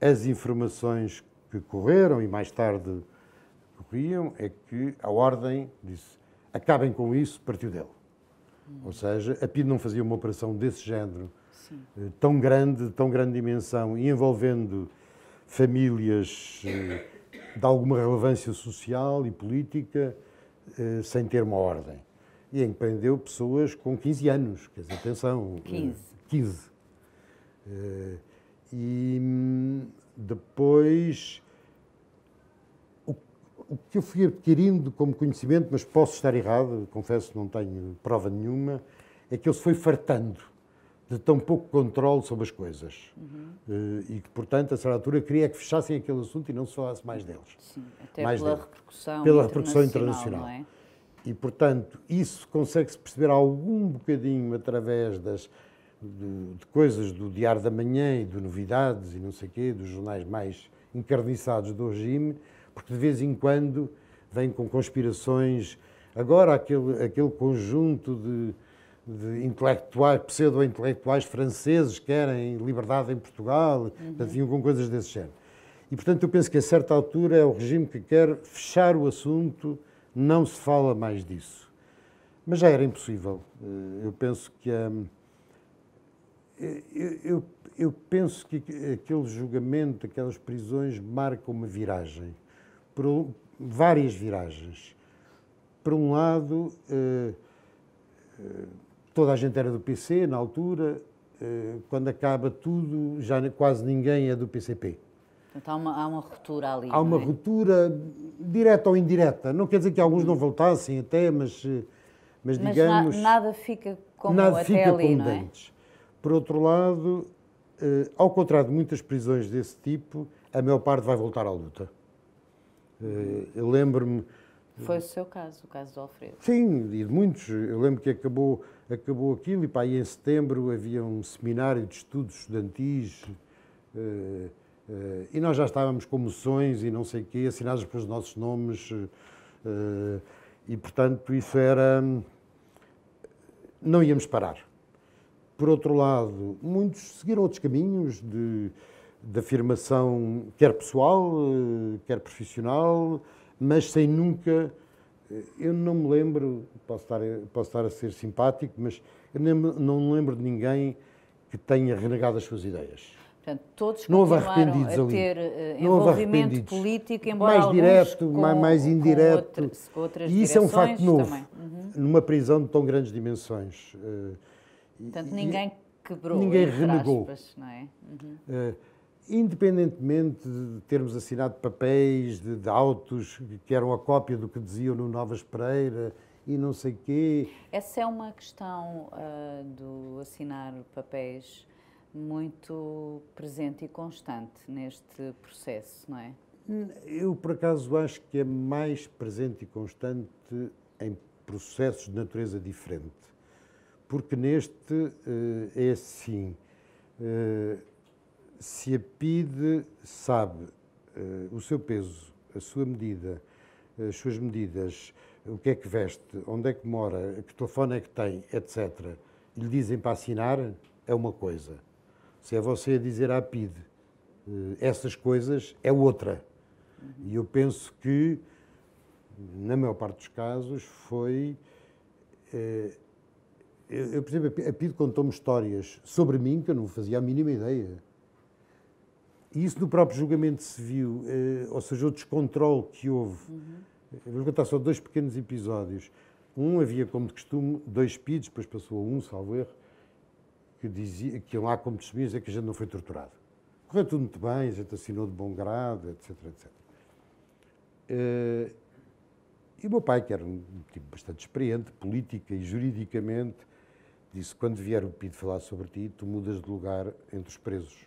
As informações que correram e mais tarde corriam, é que a ordem disse acabem com isso, partiu dele. Hum. Ou seja, a PID não fazia uma operação desse género, eh, tão grande, tão grande dimensão, e envolvendo famílias eh, de alguma relevância social e política, eh, sem ter uma ordem. E empreendeu pessoas com 15 anos, quer dizer, atenção. 15. 15. E hum, depois, o, o, que eu fui adquirindo como conhecimento, mas posso estar errado, confesso, não tenho prova nenhuma, é que ele se foi fartando de tão pouco controle sobre as coisas. Uhum. Eh, e que, portanto, a certa altura queria é que fechassem aquele assunto e não se falasse mais deles. Sim, até mais pela, repercussão pela repercussão internacional. internacional. É? E, portanto, isso consegue-se perceber algum bocadinho através das do, de coisas do Diário da Manhã e de novidades e não sei o quê, dos jornais mais encarniçados do regime, porque de vez em quando vem com conspirações. Agora, aquele, aquele conjunto de, de intelectuais, pseudo-intelectuais franceses querem liberdade em Portugal, uhum. portanto, com coisas desse género. E, portanto, eu penso que a certa altura é o regime que quer fechar o assunto, não se fala mais disso. Mas já era impossível. Eh, eu penso que a. Hum, eu, eu, penso que aquele julgamento, aquelas prisões, marcam uma viragem, por, várias viragens. Por um lado, eh, eh, toda a gente era do PC na altura, eh, quando acaba tudo, já quase ninguém é do PCP. Então há uma, há uma ruptura ali. Há uma é? ruptura direta ou indireta. Não quer dizer que alguns não voltassem até, mas, mas, mas digamos. Na, nada fica como nada até fica ali, como não é? Antes. Por outro lado, eh, ao contrário de muitas prisões desse tipo, a maior parte vai voltar à luta. Eh, eu lembro-me. Foi o seu caso, o caso do Alfredo. Sim, e de muitos. Eu lembro que acabou, acabou aquilo e pá, em setembro havia um seminário de estudos estudantis eh, e nós já estávamos com moções e não sei o quê, assinados pelos nossos nomes e, portanto, isso era. Hum, não íamos parar por outro lado, muitos seguiram outros caminhos de, de afirmação, quer pessoal, eh, quer profissional, mas sem nunca. Eh, eu não me lembro, posso estar, posso estar a ser simpático, mas eu não me lembro de ninguém que tenha renegado as suas ideias. Portanto, todos não houve arrependidos a ter ali. Eh, envolvimento político, embora mais direto, com, mais indireto. Com com outras e isso é um facto novo, uhum. numa prisão de tão grandes dimensões. Portanto, ninguém quebrou. Ninguém renegou. Aspas, é? uhum. uh, independentemente de termos assinado papéis de, de, autos que eram a cópia do que diziam no Novas Pereira e não sei quê. Essa é uma questão uh, do assinar papéis muito presente e constante neste processo, não é? Hum, eu, por acaso, acho que é mais presente e constante em processos de natureza diferente porque neste eh, é assim. Eh, se a PIDE sabe eh, o seu peso, a sua medida, as suas medidas, o que é que veste, onde é que mora, que telefone é que tem, etc., e lhe dizem para assinar, é uma coisa. Se é você a dizer à PIDE essas coisas, é outra. E eu penso que, na maior parte dos casos, foi eu, eu por exemplo, a Pido contou-me histórias sobre mim que eu não fazia a mínima ideia. E isso no próprio julgamento civil, eh, ou seja, o descontrole que houve. Uhum. Vou contar só dois pequenos episódios. Um, havia, como de costume, dois PIDs, depois passou a um, salvo erro, que, dizia, que iam lá como testemunhas dizer que a gente não foi torturado. Correu tudo muito bem, a gente assinou de bom grado, etc, etc. Uh, e o meu pai, que era um tipo bastante experiente, política e juridicamente, disse: Quando vier o PID falar sobre ti, tu mudas de lugar entre os presos.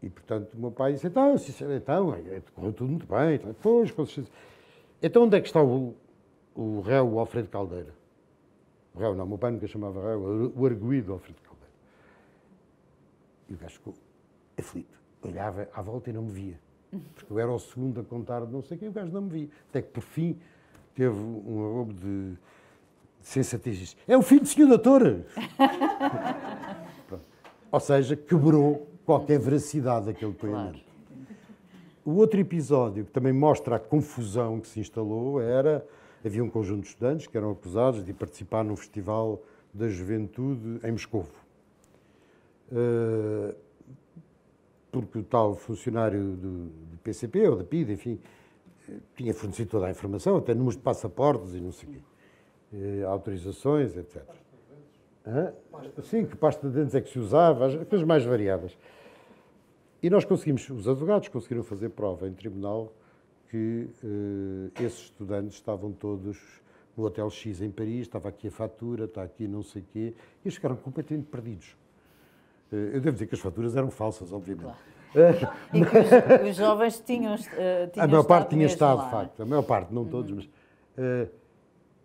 E, portanto, o meu pai disse: Então, então é, correu tudo muito bem. Então, pois, certeza. Então, onde é que está o, o réu Alfredo Caldeira? O réu, não, o meu pai nunca chamava réu, o arguído Alfredo Caldeira. E o gajo ficou aflito. Olhava à volta e não me via. Porque eu era o segundo a contar, não sei o o gajo não me via. Até que, por fim, teve um roubo de sensatez. É o filho do senhor doutor. Ou seja, quebrou qualquer veracidade daquele depoimento. Claro. O outro episódio que também mostra a confusão que se instalou era havia um conjunto de estudantes que eram acusados de participar num festival da juventude em Moscovo. Eh, porque o tal funcionário do, do, PCP ou da PID, enfim, eh, tinha fornecido toda a informação, até números de passaportes e não sei o quê. Eh, autorizações, etc. Sim, que pasta de dentes é que se usava, as coisas mais variadas. E nós conseguimos, os advogados conseguiram fazer prova em tribunal que eh, esses estudantes estavam todos no Hotel X em Paris, estava aqui a fatura, está aqui não sei o quê, e eles ficaram completamente perdidos. Eh, eu devo dizer que as faturas eram falsas, obviamente. Claro. Eh, e que os, os jovens tinham, uh, tinham A maior parte tinha estado, de facto. A maior parte, não todos, uhum. mas... Uh,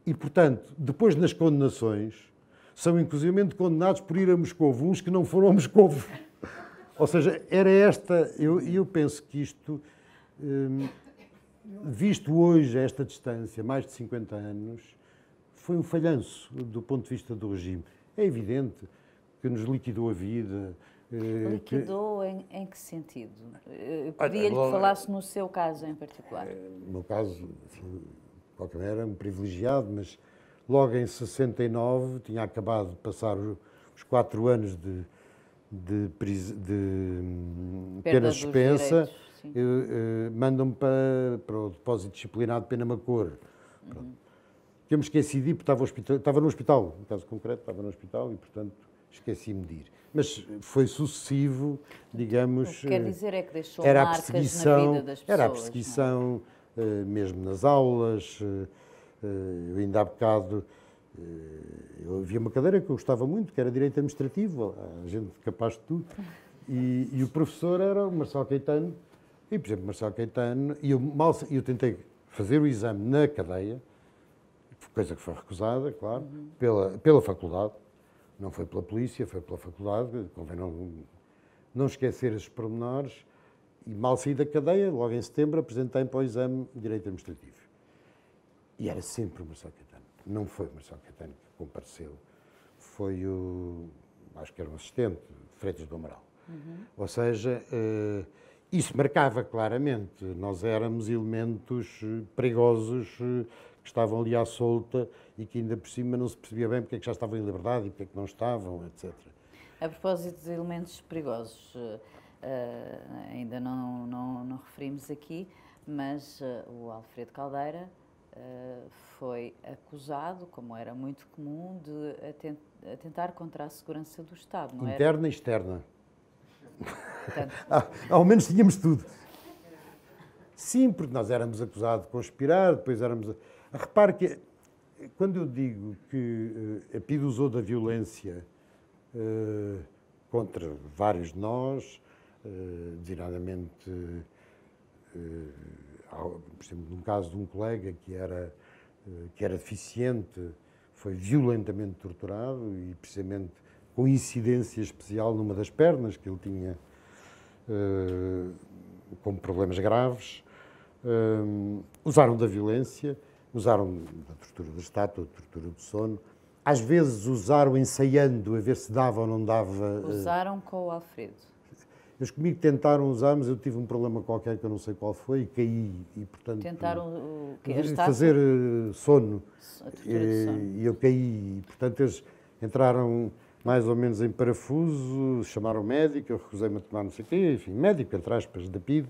e, portanto, depois nas condenações, são inclusivamente condenados por ir a Moscou, uns que não foram a Moscou. Ou seja, era esta. Eu, eu penso que isto, hum, visto hoje a esta distância, mais de 50 anos, foi um falhanço do ponto de vista do regime. É evidente que nos liquidou a vida. Eh, liquidou que... Em, em, que sentido? Eh, pedia-lhe que falasse no seu caso em particular. Eh, no meu caso, qualquer maneira, era um privilegiado, mas logo em 69 tinha acabado de passar os quatro anos de, de, de, hum, pena suspensa, eh, eh, mandam-me para, para o depósito disciplinar de pena macor. Uhum. Eu me esqueci de ir, porque estava, hospital, estava no hospital, no caso concreto, estava no hospital e, portanto, esqueci-me de ir. Mas foi sucessivo, digamos. O que quer eh, dizer é que deixou marcas na vida das pessoas. Era a é? perseguição, eh, mesmo nas aulas. Eh, eh, eu ainda há bocado eu havia uma cadeira que eu gostava muito, que era Direito Administrativo, a gente capaz de tudo. E, e, o professor era o Marcelo Caetano. E, por exemplo, Marcelo Caetano, e eu, mal, eu tentei fazer o exame na cadeia, coisa que foi recusada, claro, pela, pela faculdade, não foi pela polícia, foi pela faculdade, convém não, não esquecer esses pormenores. E mal saí da cadeia, logo em setembro, apresentei-me para o exame de Direito Administrativo. E era sempre o Marcelo Caetano. Não foi o Marcelo Caetano que compareceu. Foi o. Acho que era um assistente, Freitas do Amaral. Uhum. Ou seja, eh, isso marcava claramente. Nós éramos elementos eh, perigosos eh, que estavam ali à solta e que ainda por cima não se percebia bem porque é que já estavam em liberdade e porque é que não estavam, etc. A propósito de elementos perigosos, ah, ainda não, não, não, referimos aqui, mas uh, o Alfredo Caldeira uh, foi acusado, como era muito comum, de atent atentar contra a segurança do Estado. Interna era? e externa. Portanto, ah, ao menos tínhamos tudo. Sim, porque nós éramos acusados de conspirar, depois éramos. Repare que, quando eu digo que a eh, PID usou da violência eh, contra vários de nós, uh, designadamente, eh, por exemplo, no caso de um colega que era, eh, que era deficiente, foi violentamente torturado e precisamente com incidência especial numa das pernas que ele tinha com problemas graves. usaram da violência, usaram da tortura da estátua, da tortura do sono, às vezes usaram ensaiando a ver se dava ou não dava. Usaram com o Alfredo. Mas comigo tentaram usar, mas eu tive um problema qualquer que eu não sei qual foi e caí. E, portanto, tentaram o que é fazer eh, sono. E, eh, e eu caí. E, portanto, eles entraram mais ou menos em parafuso, chamaram o médico, eu recusei-me a tomar não sei o quê, enfim, médico, entre aspas, da PID.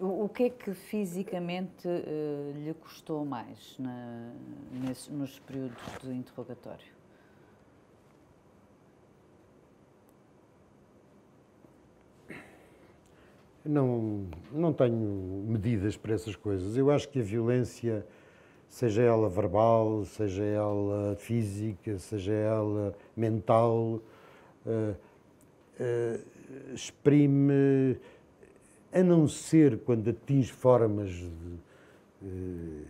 O, o que é que fisicamente uh, lhe custou mais na, nesse, nos períodos de interrogatório? Não, não tenho medidas para essas coisas. Eu acho que a violência, seja ela verbal, seja ela física, seja ela mental, uh, uh, exprime, a não ser quando atinge formas de, uh,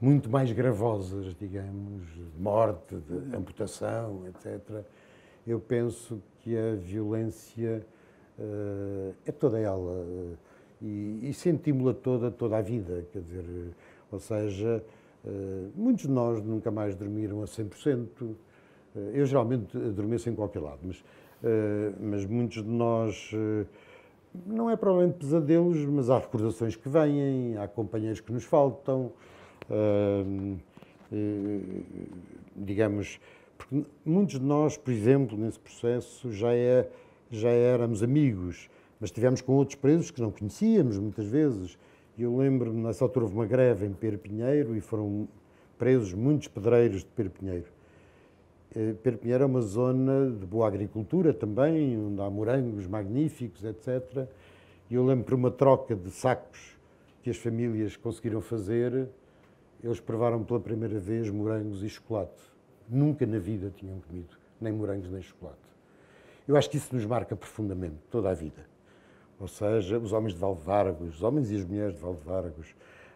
muito mais gravosas, digamos, de morte, de amputação, etc., eu penso que a violência eh, é toda ela. Eh, e, e sentimos-la toda, toda a vida, quer dizer, eh, ou seja, muitos de nós nunca mais dormiram a 100%. Eu geralmente adormeço em qualquer lado, mas, mas muitos de nós não é provavelmente pesadelos, mas há recordações que vêm, há companheiros que nos faltam, digamos, porque muitos de nós, por exemplo, nesse processo já é já éramos amigos, mas tivemos com outros presos que não conhecíamos muitas vezes. Eu lembro-me, nessa altura houve uma greve em Perpinheiro Pinheiro e foram presos muitos pedreiros de Perpinheiro Pinheiro. Eh, Pinheiro é uma zona de boa agricultura também, onde há morangos magníficos, etc. E eu lembro por uma troca de sacos que as famílias conseguiram fazer, eles provaram pela primeira vez morangos e chocolate. Nunca na vida tinham comido nem morangos nem chocolate. Eu acho que isso nos marca profundamente, toda a vida. Ou seja, os homens de Vargas, os homens e as mulheres de Valvargos, uh,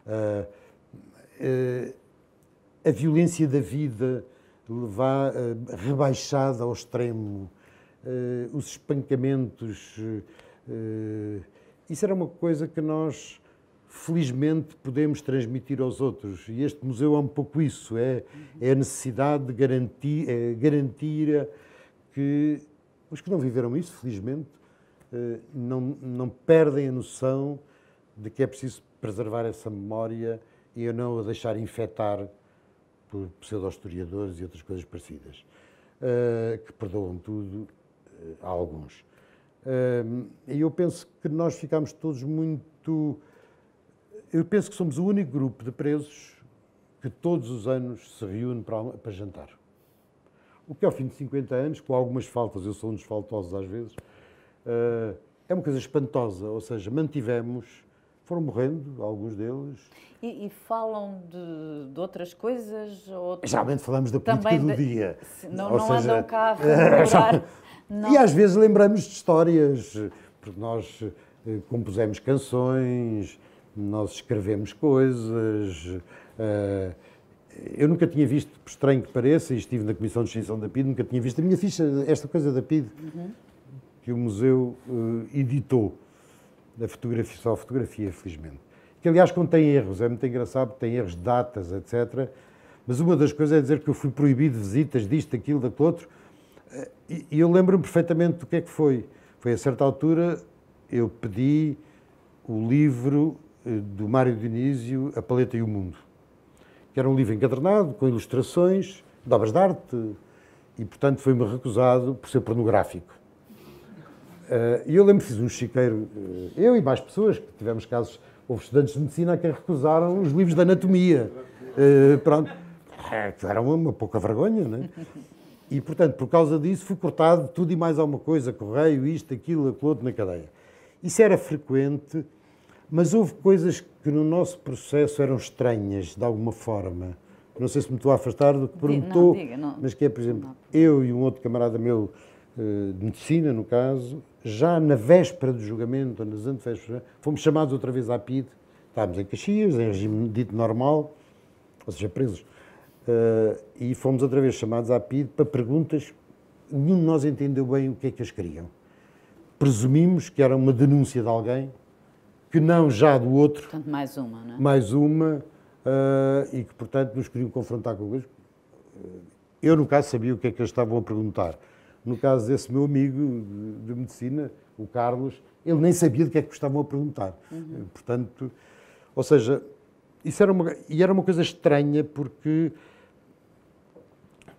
eh, uh, eh, a violência da vida levar, uh, eh, rebaixada ao extremo, os espancamentos. isso era uma coisa que nós felizmente podemos transmitir aos outros. E este museu é um pouco isso, é, é a necessidade de garantir, é, garantir que os que não viveram isso, felizmente, eh, não, não perdem a noção de que é preciso preservar essa memória e eu não a deixar infectar por pseudo-historiadores e outras coisas parecidas, eh, que perdoam tudo eh, a alguns. E eu penso que nós ficamos todos muito. Eu penso que somos o único grupo de presos que todos os anos se reúne para, para jantar. O que ao é fim de 50 anos, com algumas faltas, eu sou um dos faltosos às vezes, eh, é uma coisa espantosa. Ou seja, mantivemos, foram morrendo alguns deles. E, e falam de, de, outras coisas? Ou... Geralmente falamos da política Também do de... dia. Não, ou não seja... andam cá a rememorar. não... E às vezes lembramos de histórias, porque nós eh, compusemos canções, nós escrevemos coisas. Uh, eu nunca tinha visto, por estranho que pareça, e estive na Comissão de Extinção da PID, nunca tinha visto a minha ficha, esta coisa da PID, uhum. que o museu uh, editou, da fotografia, só fotografia, felizmente. Que, aliás, contém erros, é muito engraçado, tem erros de datas, etc. Mas uma das coisas é dizer que eu fui proibido de visitas disto, daquilo, daquilo outro. Eh, e, e eu lembro-me perfeitamente do que é que foi. Foi a certa altura, eu pedi o livro eh, do Mário Dionísio, A Paleta e o Mundo que era um livro encadernado, com ilustrações, de obras de arte, e portanto foi-me recusado por ser pornográfico. Eh, e eu lembro que fiz um chiqueiro, eh, eu e mais pessoas, que tivemos casos, houve estudantes de medicina a quem recusaram os livros de anatomia. Eh, pronto, é, era uma, uma pouca vergonha, não é? E, portanto, por causa disso, fui cortado tudo e mais alguma coisa, correio, isto, aquilo, aquilo outro na cadeia. Isso era frequente mas houve coisas que no nosso processo eram estranhas, de alguma forma. Não sei se me estou a afastar do que perguntou, não, diga, não. mas que é, por exemplo, não. eu e um outro camarada meu, eh, de medicina, no caso, já na véspera do julgamento, ou nas antevésperas, fomos chamados outra vez à PID. Estávamos em Caxias, em regime dito normal, ou seja, presos. Eh, e fomos outra vez chamados à PID para perguntas. Nenhum de nós entendeu bem o que é que eles queriam. Presumimos que era uma denúncia de alguém, que não já do outro. Portanto, mais uma, não é? Mais uma, uh, e que, portanto, nos queriam confrontar com coisas. Eh, eu, no caso, sabia o que é que eles estavam a perguntar. No caso desse meu amigo de, de medicina, o Carlos, ele nem sabia do que é que estavam a perguntar. Uhum. Eh, portanto, ou seja, isso era uma, e era uma coisa estranha porque,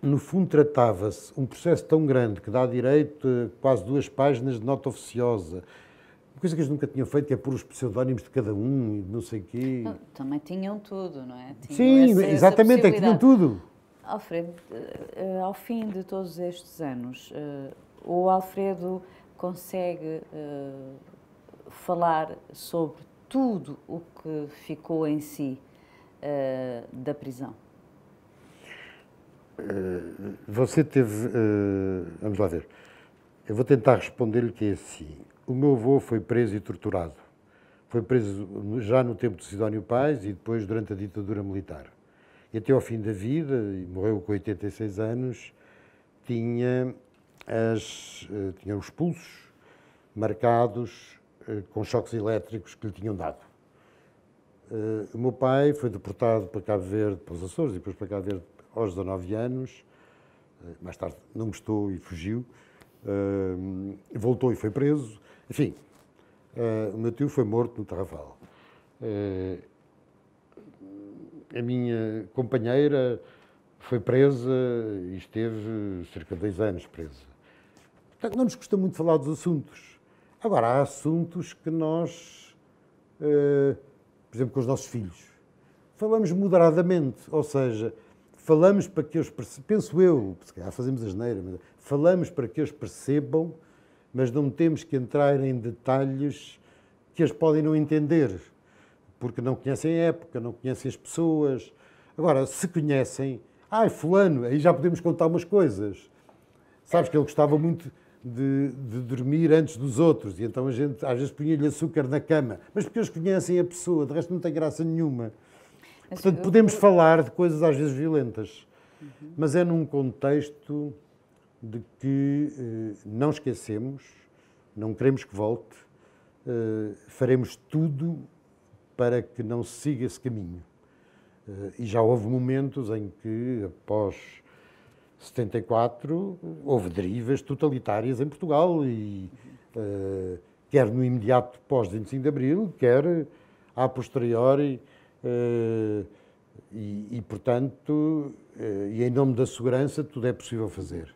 no fundo, tratava-se um processo tão grande que dá direito a quase duas páginas de nota oficiosa, coisa que eles nunca tinham feito, que é pôr os pseudónimos de cada um e não sei o quê. Não, também tinham tudo, não é? Tinham Sim, essa, exatamente, essa é que tinham tudo. Alfredo, eh, ao fim de todos estes anos, eh, o Alfredo consegue eh, falar sobre tudo o que ficou em si da prisão? Você teve. Vamos lá ver. Eu vou tentar responder-lhe que é assim. O meu avô foi preso e torturado. Foi preso já no tempo de Sidónio Paz e depois durante a ditadura militar. E até ao fim da vida, e morreu com 86 anos, tinha, as, eh, tinha os pulsos marcados eh, com choques elétricos que lhe tinham dado. Eh, o meu pai foi deportado para Cabo Verde, para os Açores, e depois para Cabo Verde aos 19 anos. Mais tarde não gostou e fugiu. Voltou e foi preso. Enfim, uh, o meu tio foi morto no Tarrafal. Uh, a minha companheira foi presa e esteve cerca de dois anos presa. Portanto, não nos custa muito falar dos assuntos. Agora, há assuntos que nós, uh, por exemplo, com os nossos filhos, falamos moderadamente, ou seja, falamos para que eles percebam, penso eu, se calhar fazemos asneira, mas falamos para que eles percebam mas não temos que entrar em detalhes que as podem não entender, porque não conhecem a época, não conhecem as pessoas. Agora, se conhecem, ai, ah, fulano, aí já podemos contar umas coisas. Sabes que ele gostava muito de, de dormir antes dos outros, e então a gente às vezes punha-lhe açúcar na cama, mas porque eles conhecem a pessoa, de resto não tem graça nenhuma. Portanto, podemos falar de coisas às vezes violentas, uhum. mas é num contexto de que eh, não esquecemos, não queremos que volte, eh, faremos tudo para que não se siga esse caminho. Eh, e já houve momentos em que, após 74, houve derivas totalitárias em Portugal, e quer no imediato pós 25 de Abril, quer a posteriori. E, e, portanto, e em nome da segurança, tudo é possível fazer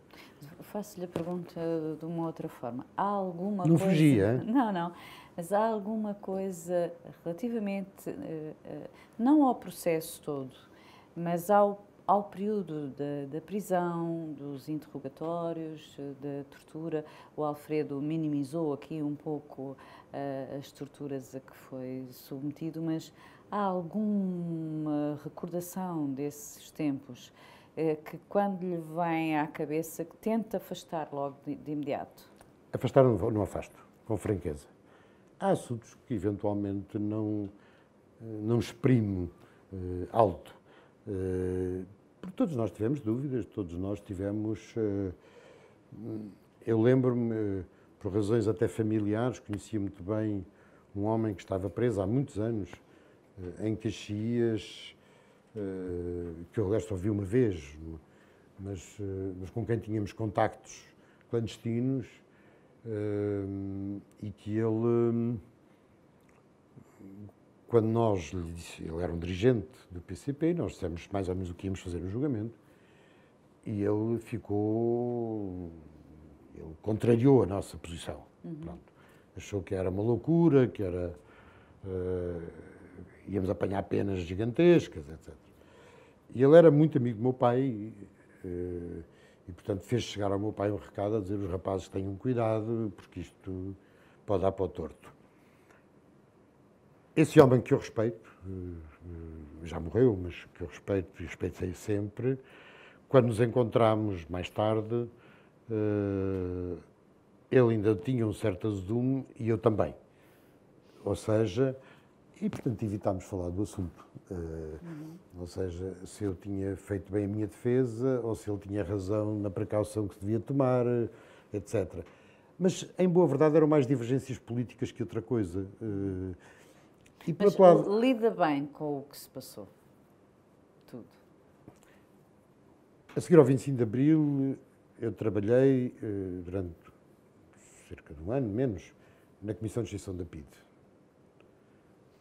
faço-lhe a pergunta de uma outra forma. Há alguma não coisa... fugia? É? Não, não. Mas há alguma coisa relativamente, eh, eh, não ao processo todo, mas ao, ao período da, da prisão, dos interrogatórios, da tortura. O Alfredo minimizou aqui um pouco eh, as torturas a que foi submetido, mas há alguma recordação desses tempos? Eh, que quando lhe vem à cabeça, que tenta afastar logo de, de imediato? Afastar não, afasto, com franqueza. Há assuntos que eventualmente não, eh, não exprimo eh, alto. Eh, porque todos nós tivemos dúvidas, todos nós tivemos. Eh, eu lembro-me, eh, por razões até familiares, conhecia muito bem um homem que estava preso há muitos anos em Caxias eh, que eu aliás só vi uma vez, mas, eh, mas com quem tínhamos contactos clandestinos eh, e que ele, quando nós lhe disse, ele era um dirigente do PCP, nós dissemos mais ou menos o que íamos fazer no julgamento e ele ficou, ele contrariou a nossa posição, uhum. pronto. Achou que era uma loucura, que era, uh, íamos apanhar penas gigantescas, etc. E ele era muito amigo do meu pai e, eh, e, portanto, fez chegar ao meu pai um recado a dizer os rapazes tenham cuidado, porque isto pode dar para o torto. Esse homem que eu respeito, eh, já morreu, mas que eu respeito e respeitei sempre, quando nos encontramos mais tarde, eh, ele ainda tinha um certo azedume e eu também. Ou seja, e, portanto, evitámos falar do assunto. Uhum. Ou seja, se eu tinha feito bem a minha defesa ou se ele tinha razão na precaução que se devia tomar, eh, etc. Mas, em boa verdade, eram mais divergências políticas que outra coisa. Eh, e, por Mas outro lado... lida bem com o que se passou? Tudo. A seguir ao 25 de Abril, eu trabalhei durante cerca de um ano, menos, na Comissão de Gestão da PIDE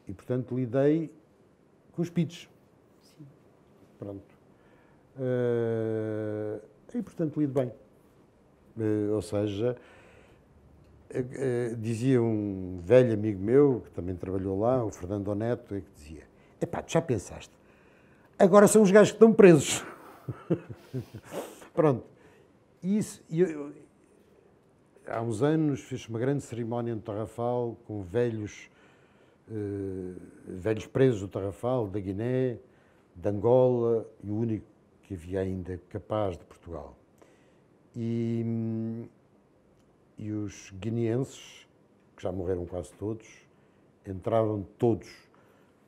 e, portanto, lidei com os PIDs. Sim. Pronto. Uh, eh, e, portanto, lido bem. Uh, ou seja, uh, dizia um velho amigo meu, que também trabalhou lá, o Fernando Neto, que dizia: Epá, já pensaste? Agora são os gajos que estão presos. Pronto. Isso, eu, eu, há uns anos fiz uma grande cerimónia no Tarrafal com velhos eh, velhos presos do Tarrafal, da Guiné, de Angola e o único que havia ainda capaz de Portugal. E, e os guineenses, que já morreram quase todos, entraram todos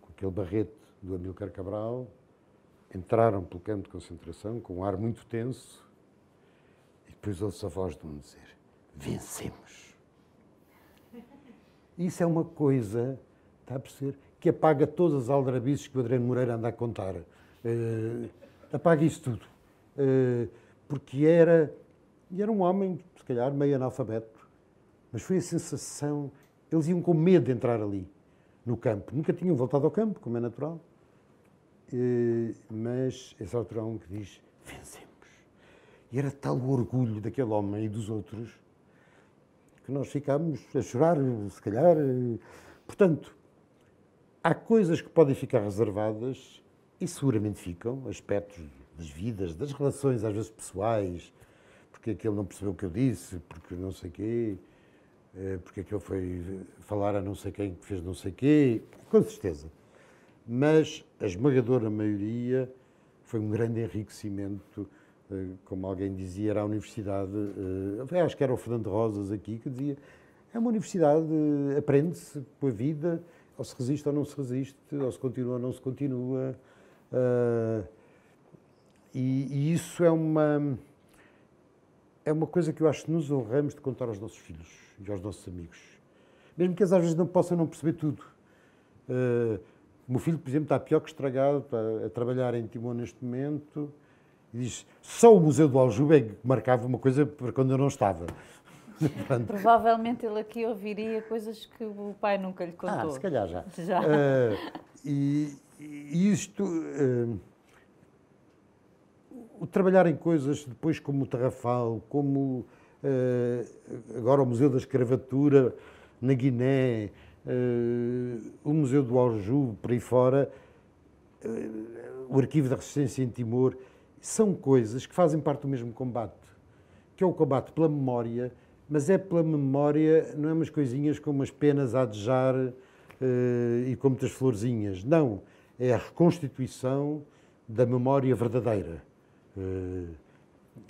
com aquele barrete do Amílcar Cabral, entraram pelo campo de concentração com um ar muito tenso e depois ouço a voz de um dizer: Vencemos! Isso é uma coisa Está a perceber? Que apaga todas as aldrabices que o Adriano Moreira anda a contar. Uh, apaga isso tudo. Uh, porque era, era um homem, se calhar, meio analfabeto, mas foi a sensação. Eles iam com medo de entrar ali, no campo. Nunca tinham voltado ao campo, como é natural. Uh, mas esse autor é um que diz: vencemos. E era tal o orgulho daquele homem e dos outros que nós ficámos a chorar, se calhar. Portanto, Há coisas que podem ficar reservadas e seguramente ficam, aspectos das vidas, das relações, às vezes pessoais, porque aquele não percebeu o que eu disse, porque não sei quê, eh, porque aquele foi falar a não sei quem que fez não sei quê, com certeza. Mas a esmagadora maioria foi um grande enriquecimento, eh, como alguém dizia, era a universidade, eh, acho que era o Fernando Rosas aqui, que dizia, é uma universidade, aprende-se com a vida, ou se resiste ou não se resiste, ou se continua ou não se continua. Uh, e, e, isso é uma, é uma coisa que eu acho que nos honramos de contar aos nossos filhos e aos nossos amigos. Mesmo que eles às vezes não possam não perceber tudo. Uh, o meu filho, por exemplo, está pior que estragado, está a trabalhar em Timon neste momento, e diz, só o Museu do Aljube é que marcava uma coisa para quando eu não estava. Provavelmente ele aqui ouviria coisas que o pai nunca lhe ah, contou. Ah, se calhar já. Já. Uh, e, isto. Uh, o trabalhar em coisas depois como o Tarrafal, como uh, agora o Museu da Escravatura na Guiné, o Museu do Aljube, por aí fora, o Arquivo da Resistência em Timor, são coisas que fazem parte do mesmo combate, que é o combate pela memória, mas é pela memória, não é umas coisinhas com umas penas a adejar uh, e com muitas florzinhas. Não, é a reconstituição da memória verdadeira. Uh,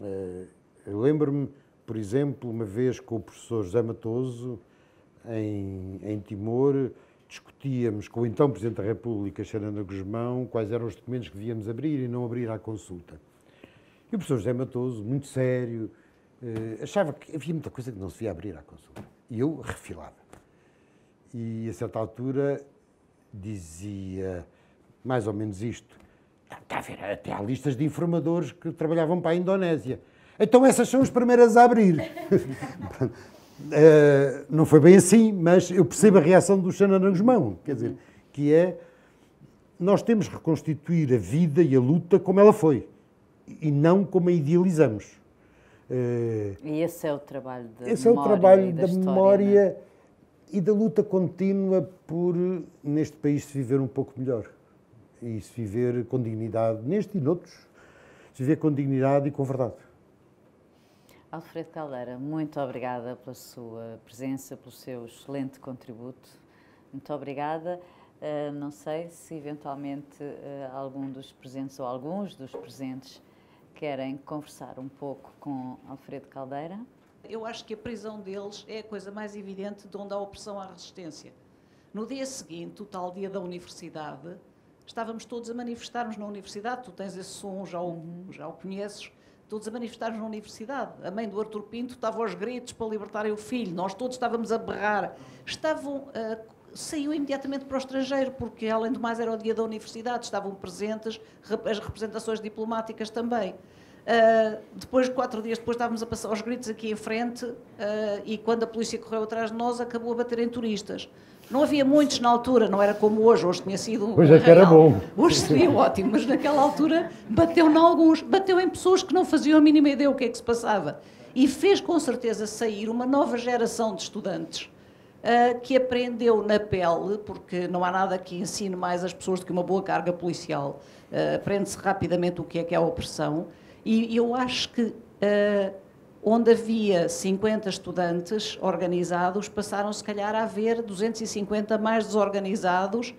uh, eu lembro-me, por exemplo, uma vez com o professor José Matoso, em, em Timor, discutíamos com o então Presidente da República, Xaranda Guzmão, quais eram os documentos que devíamos abrir e não abrir à consulta. E o professor José Matoso, muito sério, Uh, achava que havia muita coisa que não se via abrir à consulta. E eu refilava. E a certa altura dizia mais ou menos isto. Está a ver, até há listas de informadores que trabalhavam para a Indonésia. Então essas são as primeiras a abrir. uh, não foi bem assim, mas eu percebo a reação do Xanana Guzmão, quer dizer, que é nós temos que reconstituir a vida e a luta como ela foi e não como a idealizamos. Eh, e esse é o trabalho da Esse é o trabalho da, da história, memória é? e da luta contínua por, neste país, se viver um pouco melhor. E se viver com dignidade, neste e noutros, se viver com dignidade e com verdade. Alfredo Caldeira, muito obrigada pela sua presença, pelo seu excelente contributo. Muito obrigada. Eh, não sei se eventualmente eh, algum dos presentes ou alguns dos presentes querem conversar um pouco com Alfredo Caldeira. Eu acho que a prisão deles é a coisa mais evidente de onde há opressão à resistência. No dia seguinte, o tal dia da universidade, estávamos todos a manifestarmos na universidade, tu tens esse som, já o, já o conheces, todos a manifestarmos na universidade. A mãe do Artur Pinto estava aos gritos para libertarem o filho, nós todos estávamos a berrar. Estavam a saiu imediatamente para o estrangeiro, porque além do mais era o dia da universidade, estavam presentes as representações diplomáticas também. Uh, depois, quatro dias depois, estávamos a passar aos gritos aqui em frente uh, e quando a polícia correu atrás de nós, acabou a bater em turistas. Não havia muitos na altura, não era como hoje, hoje tinha sido. Hoje é que era bom. Hoje seria ótimo, mas naquela altura bateu em alguns, bateu em pessoas que não faziam a mínima ideia o que é que se passava. E fez com certeza sair uma nova geração de estudantes ah, que aprendeu na pele, porque não há nada que ensine mais as pessoas do que uma boa carga policial. Uh, Aprende-se rapidamente o que é que é a opressão. E eu acho que ah, onde havia 50 estudantes organizados, passaram se calhar a haver 250 mais desorganizados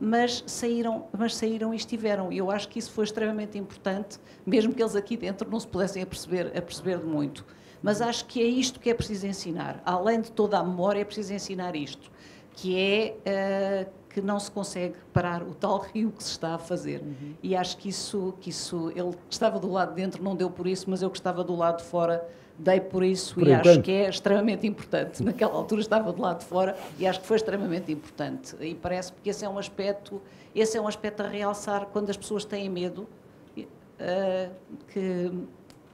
mas saíram, mas saíram e estiveram. E eu acho que isso foi extremamente importante, mesmo que eles aqui dentro não se pudessem aperceber, aperceber de muito. Mas acho que é isto que é preciso ensinar. Além de toda a memória, é preciso ensinar isto, que é uh, que não se consegue parar o tal rio que se está a fazer. Uhum. E acho que isso, que isso, ele estava do lado de dentro, não deu por isso, mas eu que estava do lado de fora, dei por isso por e enquanto. acho que é extremamente importante. Naquela altura estava do lado de fora e acho que foi extremamente importante. E parece porque esse é um aspecto, esse é um aspecto a realçar quando as pessoas têm medo uh, que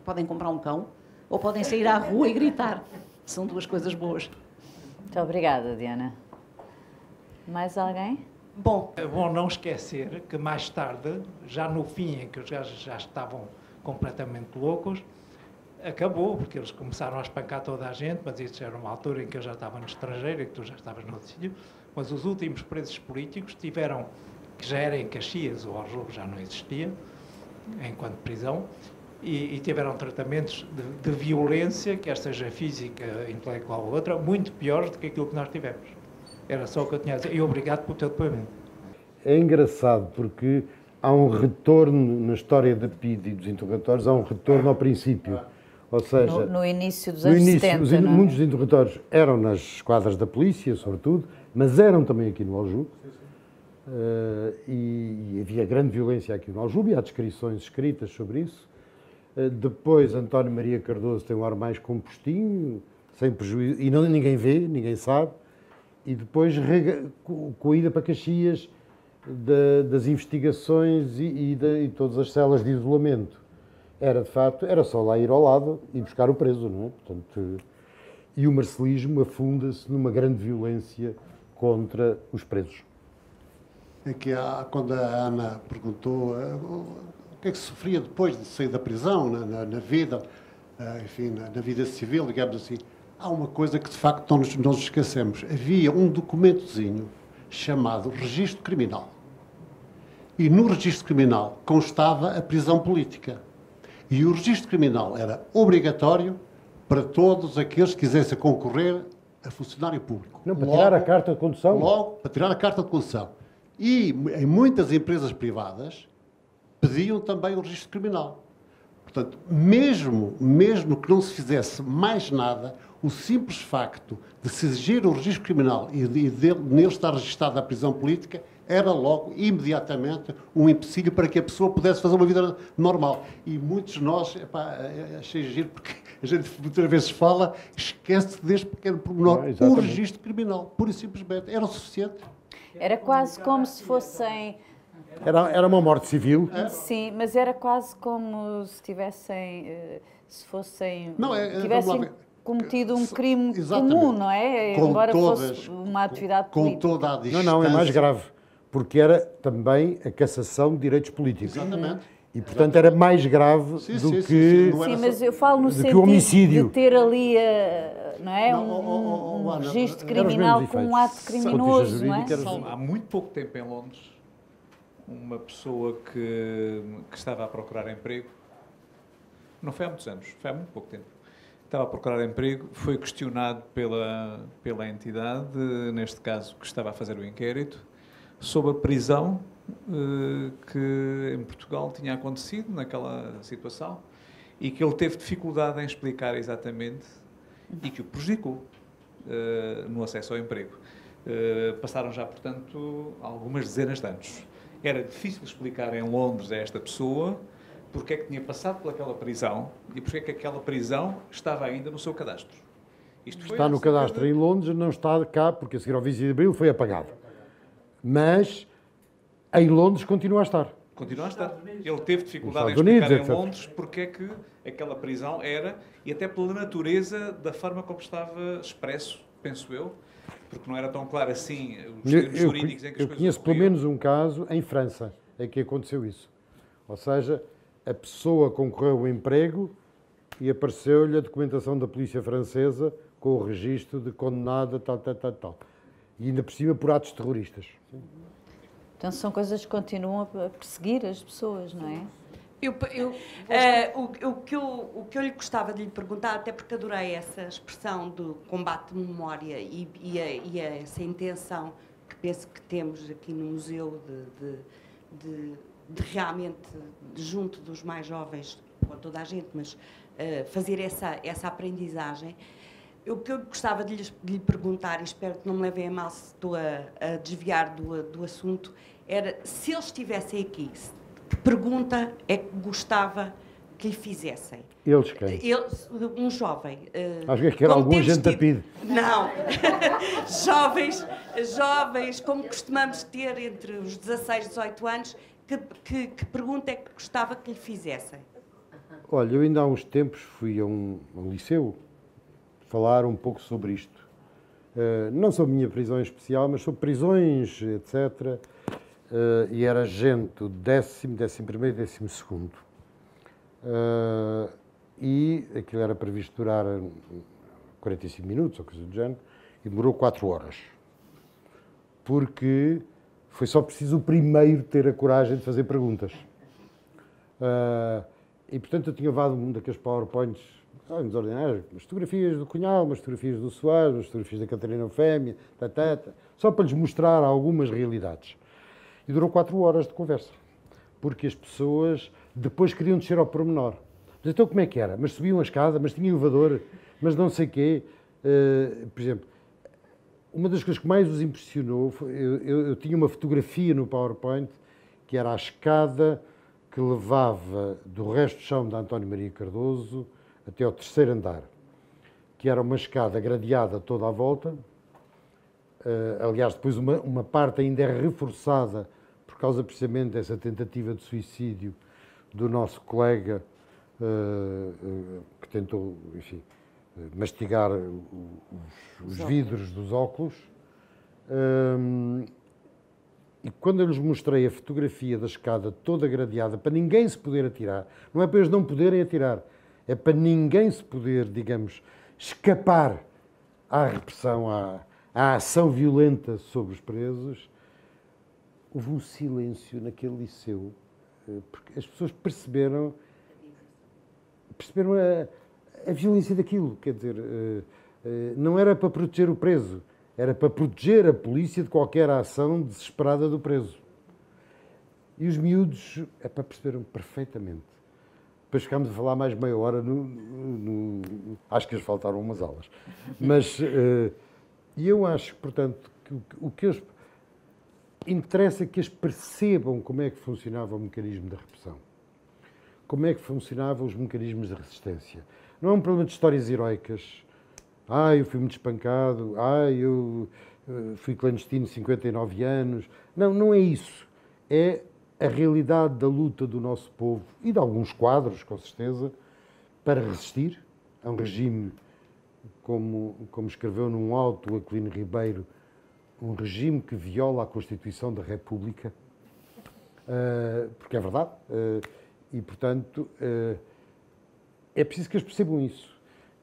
podem comprar um cão ou podem sair à rua e gritar. São duas coisas boas. Muito obrigada, Diana. Mais alguém? Bom, é bom não esquecer que mais tarde, já no fim em que os gajos já estavam completamente loucos, acabou, porque eles começaram a espancar toda a gente, mas isso era uma altura em que eu já estava no estrangeiro e que tu já estavas no outro sítio, mas os últimos presos políticos tiveram, que já era em Caxias, o Aljubo já não existia, enquanto prisão, e, e tiveram tratamentos de, de violência, quer seja física, intelectual ou outra, muito piores do que aquilo que nós tivemos. Era só o que eu tinha a dizer. E obrigado pelo teu depoimento. É engraçado porque há um retorno na história da PID e dos interrogatórios, há um retorno ao princípio. Ou seja, no, no início dos anos início, 70, os, é? muitos dos interrogatórios eram nas esquadras da polícia, sobretudo, mas eram também aqui no Aljub Uh, eh, e, e, havia grande violência aqui no Aljube, e há descrições escritas sobre isso. Uh, depois, António Maria Cardoso tem um ar mais compostinho, sem prejuízo, e não, ninguém vê, ninguém sabe e depois com a ida para Caxias de, das investigações e, e, de, e todas as celas de isolamento. Era de facto, era só lá ir ao lado e buscar o preso, não é? Portanto, e o marcelismo afunda-se numa grande violência contra os presos. É que há, quando a Ana perguntou eh, o que é que sofria depois de sair da prisão, na, na, na vida, eh, enfim, na, na vida civil, digamos assim, Há uma coisa que de facto não nos, não nos esquecemos. Havia um documentozinho chamado Registro Criminal. E no registro criminal constava a prisão política. E o registro criminal era obrigatório para todos aqueles que quisessem concorrer a funcionário público. Não, para logo, tirar a carta de condução? Logo, para tirar a carta de condução. E em muitas empresas privadas pediam também o registro criminal. Portanto, mesmo, mesmo que não se fizesse mais nada, o simples facto de se exigir o registro criminal e, de, de, nele estar registada a prisão política era logo, imediatamente, um empecilho para que a pessoa pudesse fazer uma vida normal. E muitos de nós, epá, eh, achei giro, porque a gente muitas vezes fala, esquece deste pequeno pormenor. Ah, o registro criminal, pura e simplesmente, era o suficiente. Era quase como se fossem. Era, era uma morte civil. Sim, mas era quase como se tivessem. Eh, se fossem. Não, é, eh, tivessem cometido um crime Exatamente. comum, não é? Com Embora todas, fosse uma atividade com, política. Com toda a distância. Não, não, é mais grave, porque era também a cassação de direitos políticos. Exatamente. E, portanto, era mais grave sim, do sim, que. Sim, sim, mas eu falo no sentido homicídio. de ter ali eh, não é, não, um, um oh, oh, oh, registro criminal com um ato criminoso. Não é? Há muito pouco tempo em Londres, uma pessoa que, que estava a procurar emprego, não foi há muitos anos, foi há muito pouco tempo, estava a procurar emprego foi questionado pela, pela entidade, neste caso que estava a fazer o inquérito, sobre a prisão eh, que em Portugal tinha acontecido naquela situação e que ele teve dificuldade em explicar exatamente e que o prejudicou eh, no acesso ao emprego. Eh, passaram já, portanto, algumas dezenas de anos. Era difícil explicar em Londres a esta pessoa porque é que tinha passado pelaquela prisão e porque é que aquela prisão estava ainda no seu cadastro. Isto está no cadastro de... em Londres, não está cá, porque a seguir ao 20 de Abril foi apagado. Mas em Londres continua a estar. Continua a estar. Ele teve dificuldade em explicar Unidos, em Londres porque é que aquela prisão era, e até pela natureza da forma como estava expresso, penso eu, porque não era tão claro assim os termos eu, jurídicos em que as eu coisas Eu conheço ocorriam. pelo menos um caso em França em que aconteceu isso. Ou seja, a pessoa concorreu ao emprego e apareceu-lhe a documentação da polícia francesa com o registro de condenada, tal, tal, tal, tal. E ainda por cima por atos terroristas. Então são coisas que continuam a perseguir as pessoas, não é? Eu, eu, uh, o, o, que eu, o que eu lhe gostava de lhe perguntar, até porque adorei essa expressão do combate de memória e, e, a, e a, essa intenção que penso que temos aqui no museu de, de, de de realmente, junto dos mais jovens, com toda a gente, mas uh, fazer essa, essa aprendizagem. O que eu gostava de, lhes, de lhe perguntar, e espero que não me levem a mal se estou a, a desviar do, do assunto, era se eles estivessem aqui, que pergunta é que gostava que lhe fizessem? Eles quem? Eles, um jovem. Uh, Acho que é era algum gente tido... pide. Não. jovens, jovens, como costumamos ter entre os 16 e 18 anos, que, que, que, pergunta é que gostava que lhe fizessem? Olha, eu ainda há uns tempos fui a um, um liceu falar um pouco sobre isto. Uh, não sobre minha prisão em especial, mas sobre prisões, etc. Uh, eh, e era gente do décimo, décimo primeiro e décimo segundo. Uh, e aquilo era previsto durar 45 hum, minutos ou coisa do género, e demorou 4 horas. Porque foi só preciso o primeiro ter a coragem de fazer perguntas. Uh, e, portanto, eu tinha levado um daqueles PowerPoints uns ah, desordinários, umas fotografias do Cunhal, umas fotografias do Soares, umas fotografias da Catarina Ofémia, tatata, tá, tá, tá, só para lhes mostrar algumas realidades. E durou quatro horas de conversa, porque as pessoas depois queriam descer ao pormenor. Mas então como é que era? Mas subiam a escada, mas tinha elevador, mas não sei quê. Uh, por exemplo, uma das coisas que mais os impressionou foi. Eu, eu, eu tinha uma fotografia no PowerPoint que era a escada que levava do resto do chão de António Maria Cardoso até ao terceiro andar, que era uma escada gradeada toda à volta. Uh, aliás, depois uma, uma parte ainda é reforçada por causa precisamente dessa tentativa de suicídio do nosso colega uh, uh, que tentou, enfim, mastigar os, os vidros dos óculos. Hum, e quando eu lhes mostrei a fotografia da escada toda gradeada, para ninguém se poder atirar, não é para eles não poderem atirar, é para ninguém se poder, digamos, escapar à repressão, à, à ação violenta sobre os presos, houve um silêncio naquele liceu, eh, porque as pessoas perceberam, perceberam a, a é violência daquilo. Quer dizer, eh, eh, não era para proteger o preso, era para proteger a polícia de qualquer ação desesperada do preso. E os miúdos, é para perceberam perfeitamente. Depois ficámos a falar mais meia hora no, no, Acho que eles faltaram umas aulas. Mas. Eh, e eu acho, portanto, que o que eles. Interessa que eles percebam como é que funcionava o mecanismo da repressão. Como é que funcionavam os mecanismos de resistência não é um problema de histórias heroicas. Ah, eu fui muito espancado. Ah, eu eh, fui clandestino 59 anos. Não, não é isso. É a realidade da luta do nosso povo e de alguns quadros, com certeza, para resistir a um regime, como, como escreveu num auto Aquilino Ribeiro, um regime que viola a Constituição da República, uh, porque é verdade, uh, e portanto. Uh, é preciso que eles percebam isso,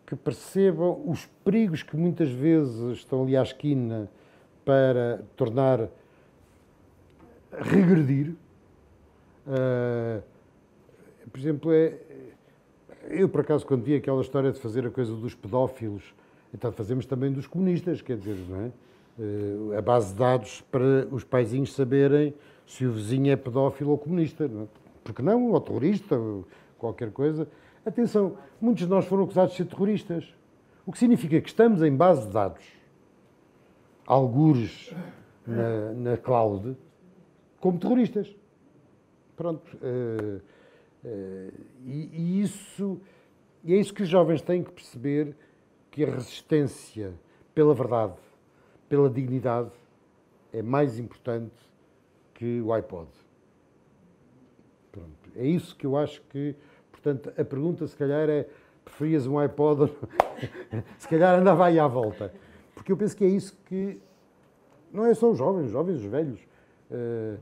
que percebam os perigos que muitas vezes estão ali à esquina para tornar regredir. Uh, por exemplo, é, eu por acaso quando vi aquela história de fazer a coisa dos pedófilos, então fazemos também dos comunistas, quer dizer, não é? Uh, a base de dados para os paizinhos saberem se o vizinho é pedófilo ou comunista, não é? porque não, ou terrorista, ou qualquer coisa. Atenção, muitos de nós foram acusados de ser terroristas. O que significa que estamos em base de dados, algures na, na cloud, como terroristas. Pronto. Uh, uh, e, e, isso, e é isso que os jovens têm que perceber, que a resistência pela verdade, pela dignidade, é mais importante que o iPod. Pronto. É isso que eu acho que Portanto, a pergunta se calhar é, preferias um iPod ou não? se calhar andava aí à volta. Porque eu penso que é isso que, não é só os jovens, os jovens, os velhos. Uh,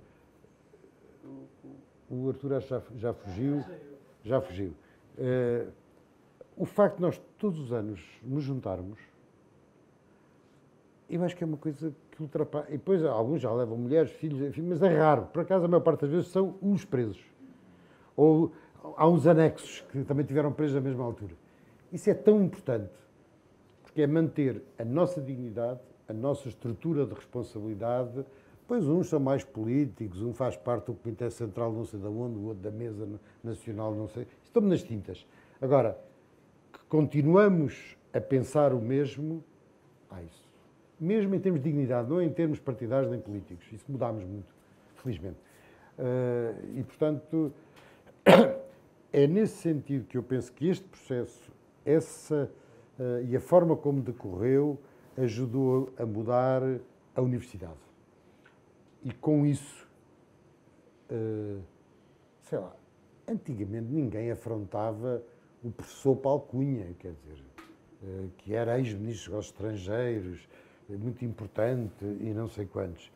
o Arthur acho já, já fugiu, já fugiu. Uh, o facto de nós todos os anos nos juntarmos, eu acho que é uma coisa que ultrapassa. E depois alguns já levam mulheres, filhos, enfim, mas é raro. Por acaso, a maior parte das vezes são os presos. Ou há uns anexos que também tiveram presos na mesma altura. Isso é tão importante, porque é manter a nossa dignidade, a nossa estrutura de responsabilidade. Pois uns são mais políticos, um faz parte do Comitê Central não sei de onde, o outro da Mesa Nacional não sei. Estamos nas tintas. Agora, que continuamos a pensar o mesmo, há isso. Mesmo em termos de dignidade, não é em termos partidários nem políticos. Isso mudámos muito, felizmente. Eh, e, portanto, é nesse sentido que eu penso que este processo, essa uh, e a forma como decorreu, ajudou a mudar a universidade. E com isso, uh, sei lá, antigamente ninguém afrontava o professor Palcunha, quer dizer, uh, que era ex-ministro dos estrangeiros, muito importante e não sei quantos.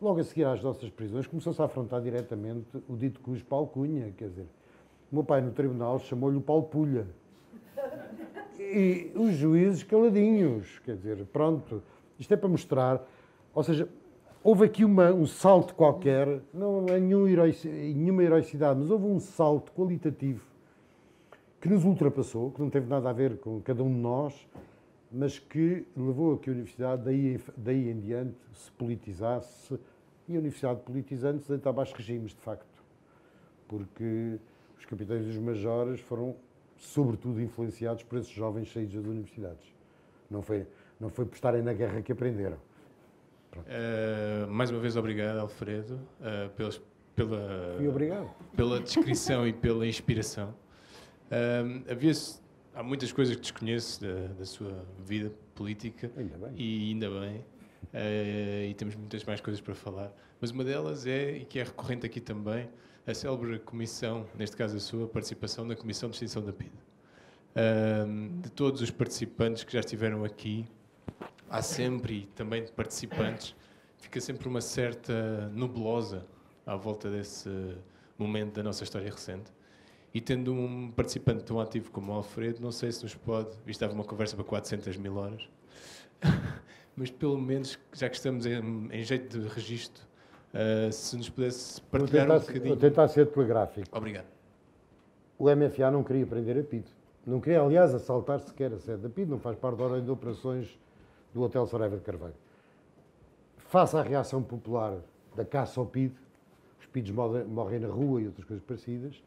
Logo a seguir às nossas prisões começou-se a afrontar diretamente o dito cujo Palcunha, quer dizer, o meu pai, no tribunal, chamou-lhe o Paulo Pulha. E os juízes caladinhos, quer dizer, pronto. Isto é para mostrar. Ou seja, houve aqui uma, um salto qualquer, não é nenhum nenhuma heroicidade, mas houve um salto qualitativo que nos ultrapassou, que não teve nada a ver com cada um de nós, mas que levou a que a universidade, daí, daí em diante, se politizasse e a universidade politizando-se deitava aos regimes, de facto. Porque os capitães e os majores foram, sobretudo, influenciados por esses jovens saídos das universidades. Não foi, não foi por estarem na guerra que aprenderam. Uh, mais uma vez, obrigado, Alfredo, uh, pelas, pela, e obrigado. pela descrição e pela inspiração. Uh, havia há muitas coisas que desconheço da, da sua vida política ainda e ainda bem. Uh, e temos muitas mais coisas para falar. Mas uma delas é, e que é recorrente aqui também, a célebre comissão, neste caso a sua, participação na Comissão de Extinção da PIDE. Uh, de todos os participantes que já estiveram aqui, há sempre, e também de participantes, fica sempre uma certa nublosa à volta desse momento da nossa história recente. E tendo um participante tão ativo como o Alfredo, não sei se nos pode, isto estava uma conversa para 400 mil horas, mas pelo menos, já que estamos em, em jeito de registro, uh, se nos pudesse partilhar tentar, um bocadinho. Vou tentar ser telegráfico. Obrigado. O MFA não queria prender a PID. Não queria, aliás, assaltar sequer a sede da PID, não faz parte da ordem de operações do Hotel Saraiva de Carvalho. Face à reação popular da caça ao PID, os PIDs morrem na rua e outras coisas parecidas,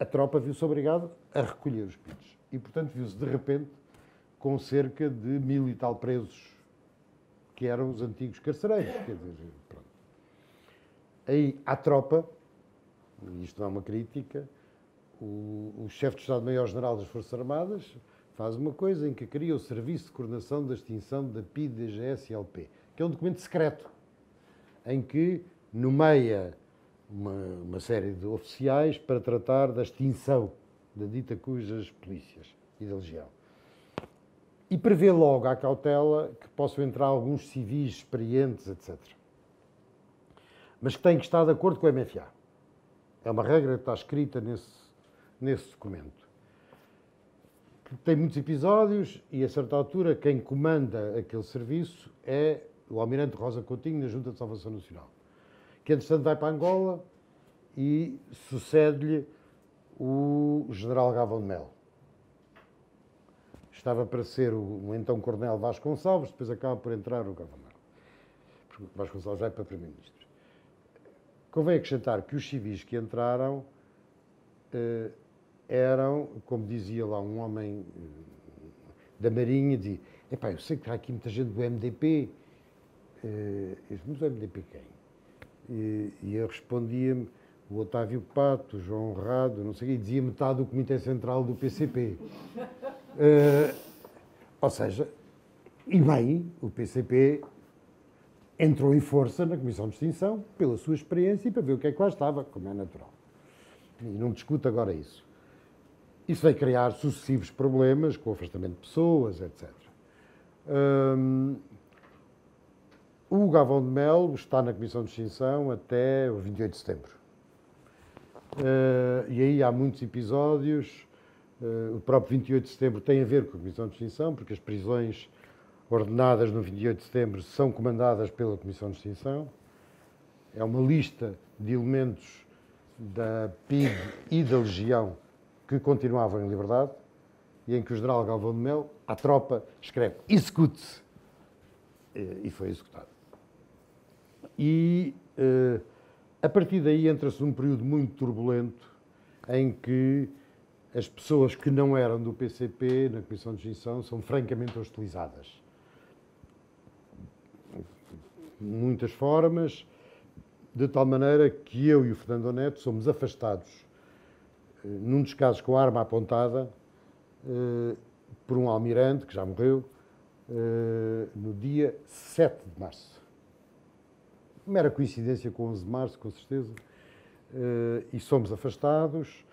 a tropa viu-se obrigada a recolher os PIDs. E, portanto, viu-se, de repente, com cerca de mil e tal presos que eram os antigos carcereiros. Quer dizer, pronto. Aí, à tropa, isto não é uma crítica, o, o chefe de Estado-Maior-General das Forças Armadas faz uma coisa em que cria o Serviço de Coordenação da Extinção da PID-DGS-LP, que é um documento secreto, em que nomeia uma, uma, série de oficiais para tratar da extinção da dita cujas polícias e da legião e prevê logo à cautela que possam entrar alguns civis experientes, etc. Mas que têm que estar de acordo com o MFA. É uma regra que está escrita nesse, nesse documento. tem muitos episódios e, a certa altura, quem comanda aquele serviço é o Almirante Rosa Coutinho, na Junta de Salvação Nacional, que, entretanto, vai para Angola e sucede-lhe o General Gavão de Melo estava para ser o, o então Coronel Vasconcelos, depois acaba por entrar o Vasco Vasconcelos vai é para Primeiro-Ministro. Convém acrescentar que os civis que entraram eh, eram, como dizia lá um homem eh, da Marinha, de epá, eu sei que há aqui muita gente do MDP, eh, mas o MDP quem? E, e eu respondia-me, o Otávio Pato, João Rado, não sei, e dizia metade do Comitê Central do PCP. Uh, eh, ou seja, e bem, o PCP entrou em força na Comissão de Extinção pela sua experiência e para ver o que é que lá estava, como é natural. E não discuto agora isso. Isso vai criar sucessivos problemas com o afastamento de pessoas, etc. Ehm, o Gavão de Melo está na Comissão de Extinção até o 28 de setembro. Uh, e aí há muitos episódios. Uh, o próprio 28 de setembro tem a ver com a Comissão de Extinção, porque as prisões ordenadas no 28 de setembro são comandadas pela Comissão de Extinção. É uma lista de elementos da PIB e da Legião que continuavam em liberdade e em que o general Galvão de Mel, à tropa, escreve execute-se. Eh, e foi executado. E uh, a partir daí entra-se num período muito turbulento em que as pessoas que não eram do PCP na Comissão de Gestão são francamente hostilizadas. Muitas formas, de tal maneira que eu e o Fernando Neto somos afastados, eh, num dos casos com a arma apontada, eh, por um almirante que já morreu, eh, no dia 7 de março mera coincidência com o 11 de março, com certeza, eh, e somos afastados.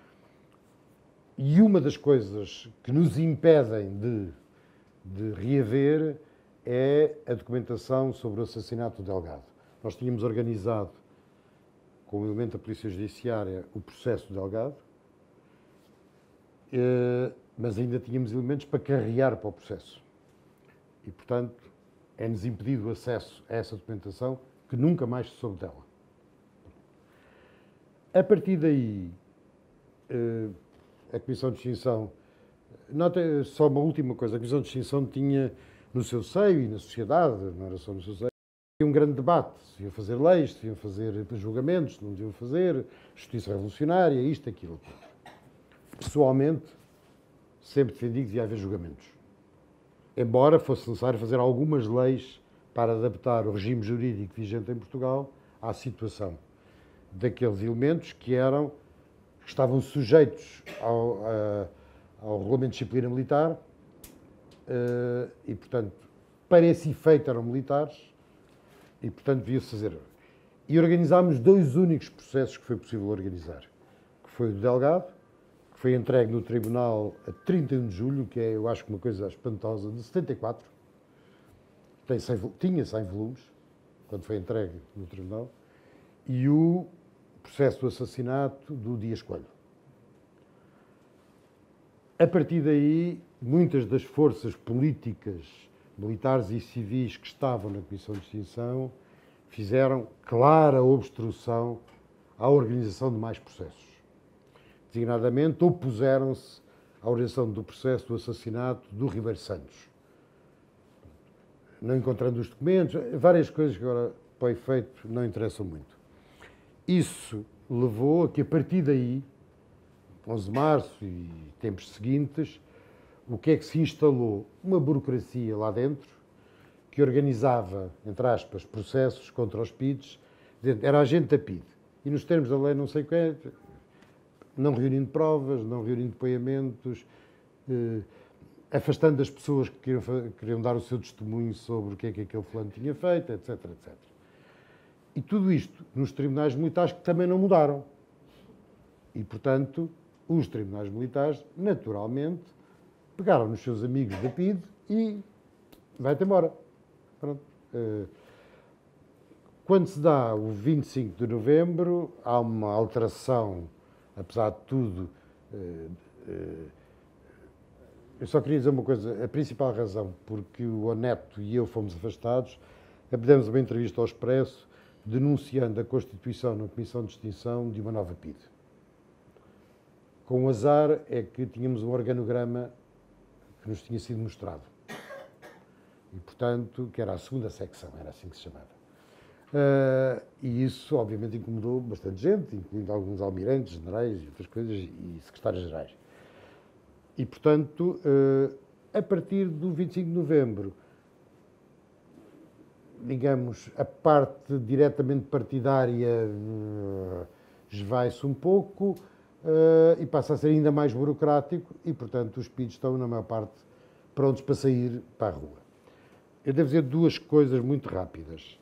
E uma das coisas que nos impedem de, de reaver é a documentação sobre o assassinato do Delgado. Nós tínhamos organizado, com o elemento da Polícia Judiciária, o processo do Delgado, eh, mas ainda tínhamos elementos para carregar para o processo. E, portanto, é-nos impedido o acesso a essa documentação que nunca mais se soube dela. A partir daí, eh, a Comissão de Extinção. Nota só uma última coisa: a Comissão de Extinção tinha no seu seio e na sociedade, não era só no seu seio, um grande debate: se iam fazer leis, se iam fazer julgamentos, se não deviam fazer, justiça revolucionária, isto, aquilo. Pessoalmente, sempre defendi que devia haver julgamentos. Embora fosse necessário fazer algumas leis para adaptar o regime jurídico vigente em Portugal à situação daqueles elementos que eram que estavam sujeitos ao, eh, ao regulamento de disciplina militar eh, e, portanto, para esse efeito eram militares e, portanto, devia-se fazer. E organizámos dois únicos processos que foi possível organizar, que foi o Delgado, que foi entregue no tribunal a 31 de julho, que é, eu acho, uma coisa espantosa, de 74, tem 100, tinha 100 volumes, quando foi entregue no tribunal, e o processo do assassinato do Dias Coelho. A partir daí, muitas das forças políticas, militares e civis que estavam na Comissão de Extinção fizeram clara obstrução à organização de mais processos. Designadamente, opuseram-se à organização do processo do assassinato do Ribeiro Santos não encontrando os documentos, várias coisas que agora, para o efeito, não interessam muito. Isso levou a que, a partir daí, 11 de março e tempos seguintes, o que é que se instalou? Uma burocracia lá dentro que organizava, entre aspas, processos contra os PIDs, dizendo, era agente da PID. E nos termos da lei, não sei o que é, não reunindo provas, não reunindo depoimentos. eh, afastando as pessoas que queriam, queriam, dar o seu testemunho sobre o que é que aquele fulano tinha feito, etc, etc. E tudo isto nos tribunais militares que também não mudaram. E, portanto, os tribunais militares, naturalmente, pegaram nos seus amigos da PID e vai-te embora. Pronto. Eh, quando se dá o 25 de novembro, há uma alteração, apesar de tudo, eh, eh, eu só queria dizer uma coisa. A principal razão porque o Oneto e eu fomos afastados, eh, demos uma entrevista ao Expresso denunciando a constituição na Comissão de Extinção de uma nova PID. Com o azar é que tínhamos um organograma que nos tinha sido mostrado. E, portanto, que era a segunda secção, era assim que se chamava. Uh, e isso, obviamente, incomodou bastante gente, incluindo alguns almirantes, generais e outras coisas, e secretários-gerais. E, portanto, eh, a partir do 25 de novembro, digamos, a parte diretamente partidária eh, esvai-se um pouco eh, e passa a ser ainda mais burocrático e, portanto, os PIDs estão, na maior parte, prontos para sair para a rua. Eu devo dizer duas coisas muito rápidas.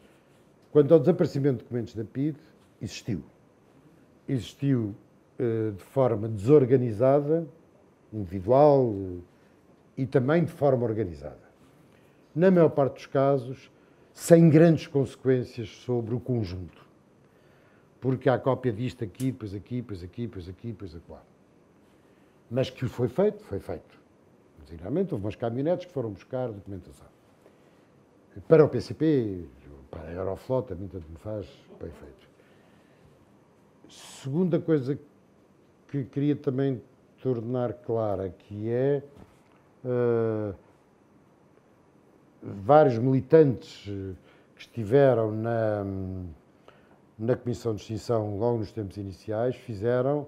Quanto ao desaparecimento de documentos da PID, existiu. Existiu de forma desorganizada, individual e também de forma organizada. Na maior parte dos casos, sem grandes consequências sobre o conjunto. Porque há cópia disto aqui, depois aqui, depois aqui, depois aqui, depois aqui. Mas que foi feito, foi feito. Realmente houve umas caminhonetes que foram buscar documentação. Para o PCP, para a a mim tanto me faz, foi feito. Segunda coisa que queria também tornar clara, que é uh, vários militantes que estiveram na, na Comissão de Extinção logo nos tempos iniciais fizeram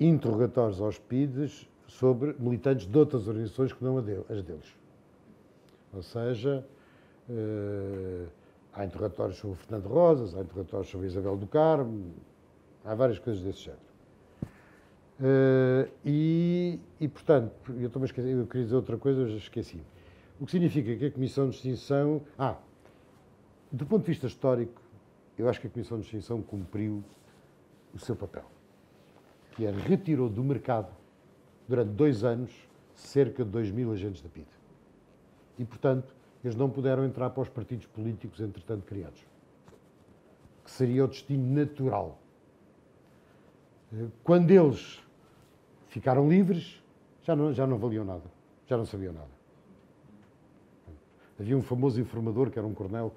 interrogatórios aos PIDES sobre militantes de outras organizações que não as deles. Ou seja, uh, há interrogatórios sobre o Fernando Rosas, há interrogatórios sobre Isabel do Carmo, há várias coisas desse género. Uh, e, e, portanto, eu, estou esqueci, eu queria dizer outra coisa, mas esqueci. O que significa que a Comissão de Extinção. Ah, do ponto de vista histórico, eu acho que a Comissão de Extinção cumpriu o seu papel, que é retirou do mercado, durante dois anos, cerca de 2 mil agentes da PID. E, portanto, eles não puderam entrar para os partidos políticos, entretanto, criados, que seria o destino natural. Eh, quando eles ficaram livres, já não, já não valiam nada, já não sabiam nada. Havia um famoso informador, que era um coronel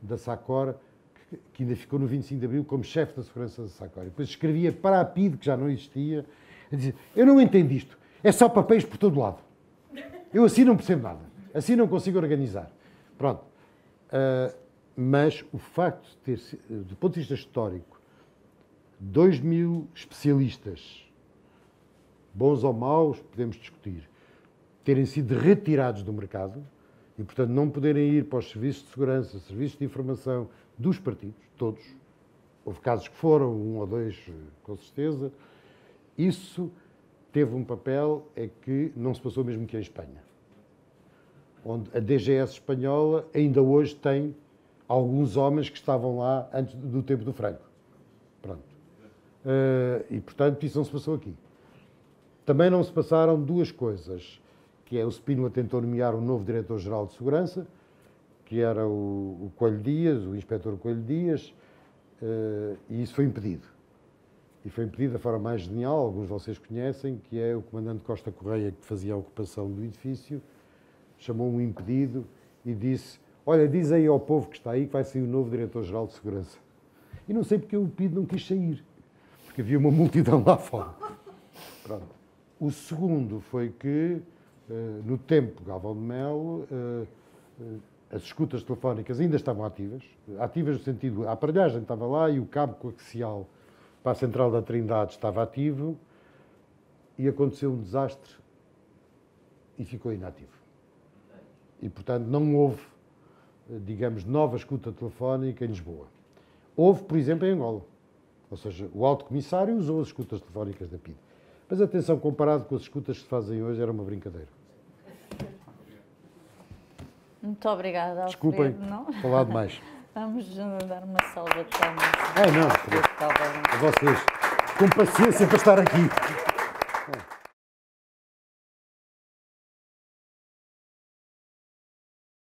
da SACOR, que, que ainda ficou no 25 de Abril como chefe da segurança da SACOR. E depois escrevia para a PID, que já não existia, a dizer, eu não entendo isto, é só papéis por todo lado. Eu assim não percebo nada, assim não consigo organizar. Pronto. Uh, mas o facto de ter, do ponto de vista histórico, 2 mil especialistas bons ou maus, podemos discutir, terem sido retirados do mercado e, portanto, não poderem ir para os serviços de segurança, serviços de informação dos partidos, todos. Houve casos que foram, um ou dois, com certeza. Isso teve um papel é que não se passou mesmo que em Espanha, onde a DGS espanhola ainda hoje tem alguns homens que estavam lá antes do tempo do Franco. Pronto. Uh, e, portanto, isso não se passou aqui. Também não se passaram duas coisas, que é o Spínola tentou nomear um novo diretor-geral de segurança, que era o, o Coelho Dias, o inspetor Coelho Dias, uh, e isso foi impedido. E foi impedido da forma mais genial, alguns de vocês conhecem, que é o comandante Costa Correia, que fazia a ocupação do edifício, chamou um impedido e disse olha, diz aí ao povo que está aí que vai sair o novo Diretor-Geral de Segurança. E não sei porque o PID não quis sair, porque havia uma multidão lá fora. Pronto. O segundo foi que, eh, no tempo Galvão de Melo, eh, eh, as escutas telefónicas ainda estavam ativas, ativas no sentido, a aparelhagem estava lá e o cabo coaxial para a central da Trindade estava ativo e aconteceu um desastre e ficou inativo. E, portanto, não houve, digamos, nova escuta telefónica em Lisboa. Houve, por exemplo, em Angola. Ou seja, o alto comissário usou as escutas telefónicas da PIDE. Mas atenção, comparado com as escutas que se fazem hoje, era uma brincadeira. Muito obrigada, Alfredo. Desculpem não? falar demais. Vamos dar uma salva de palmas. Ah, não. A vocês. Com paciência para estar aqui.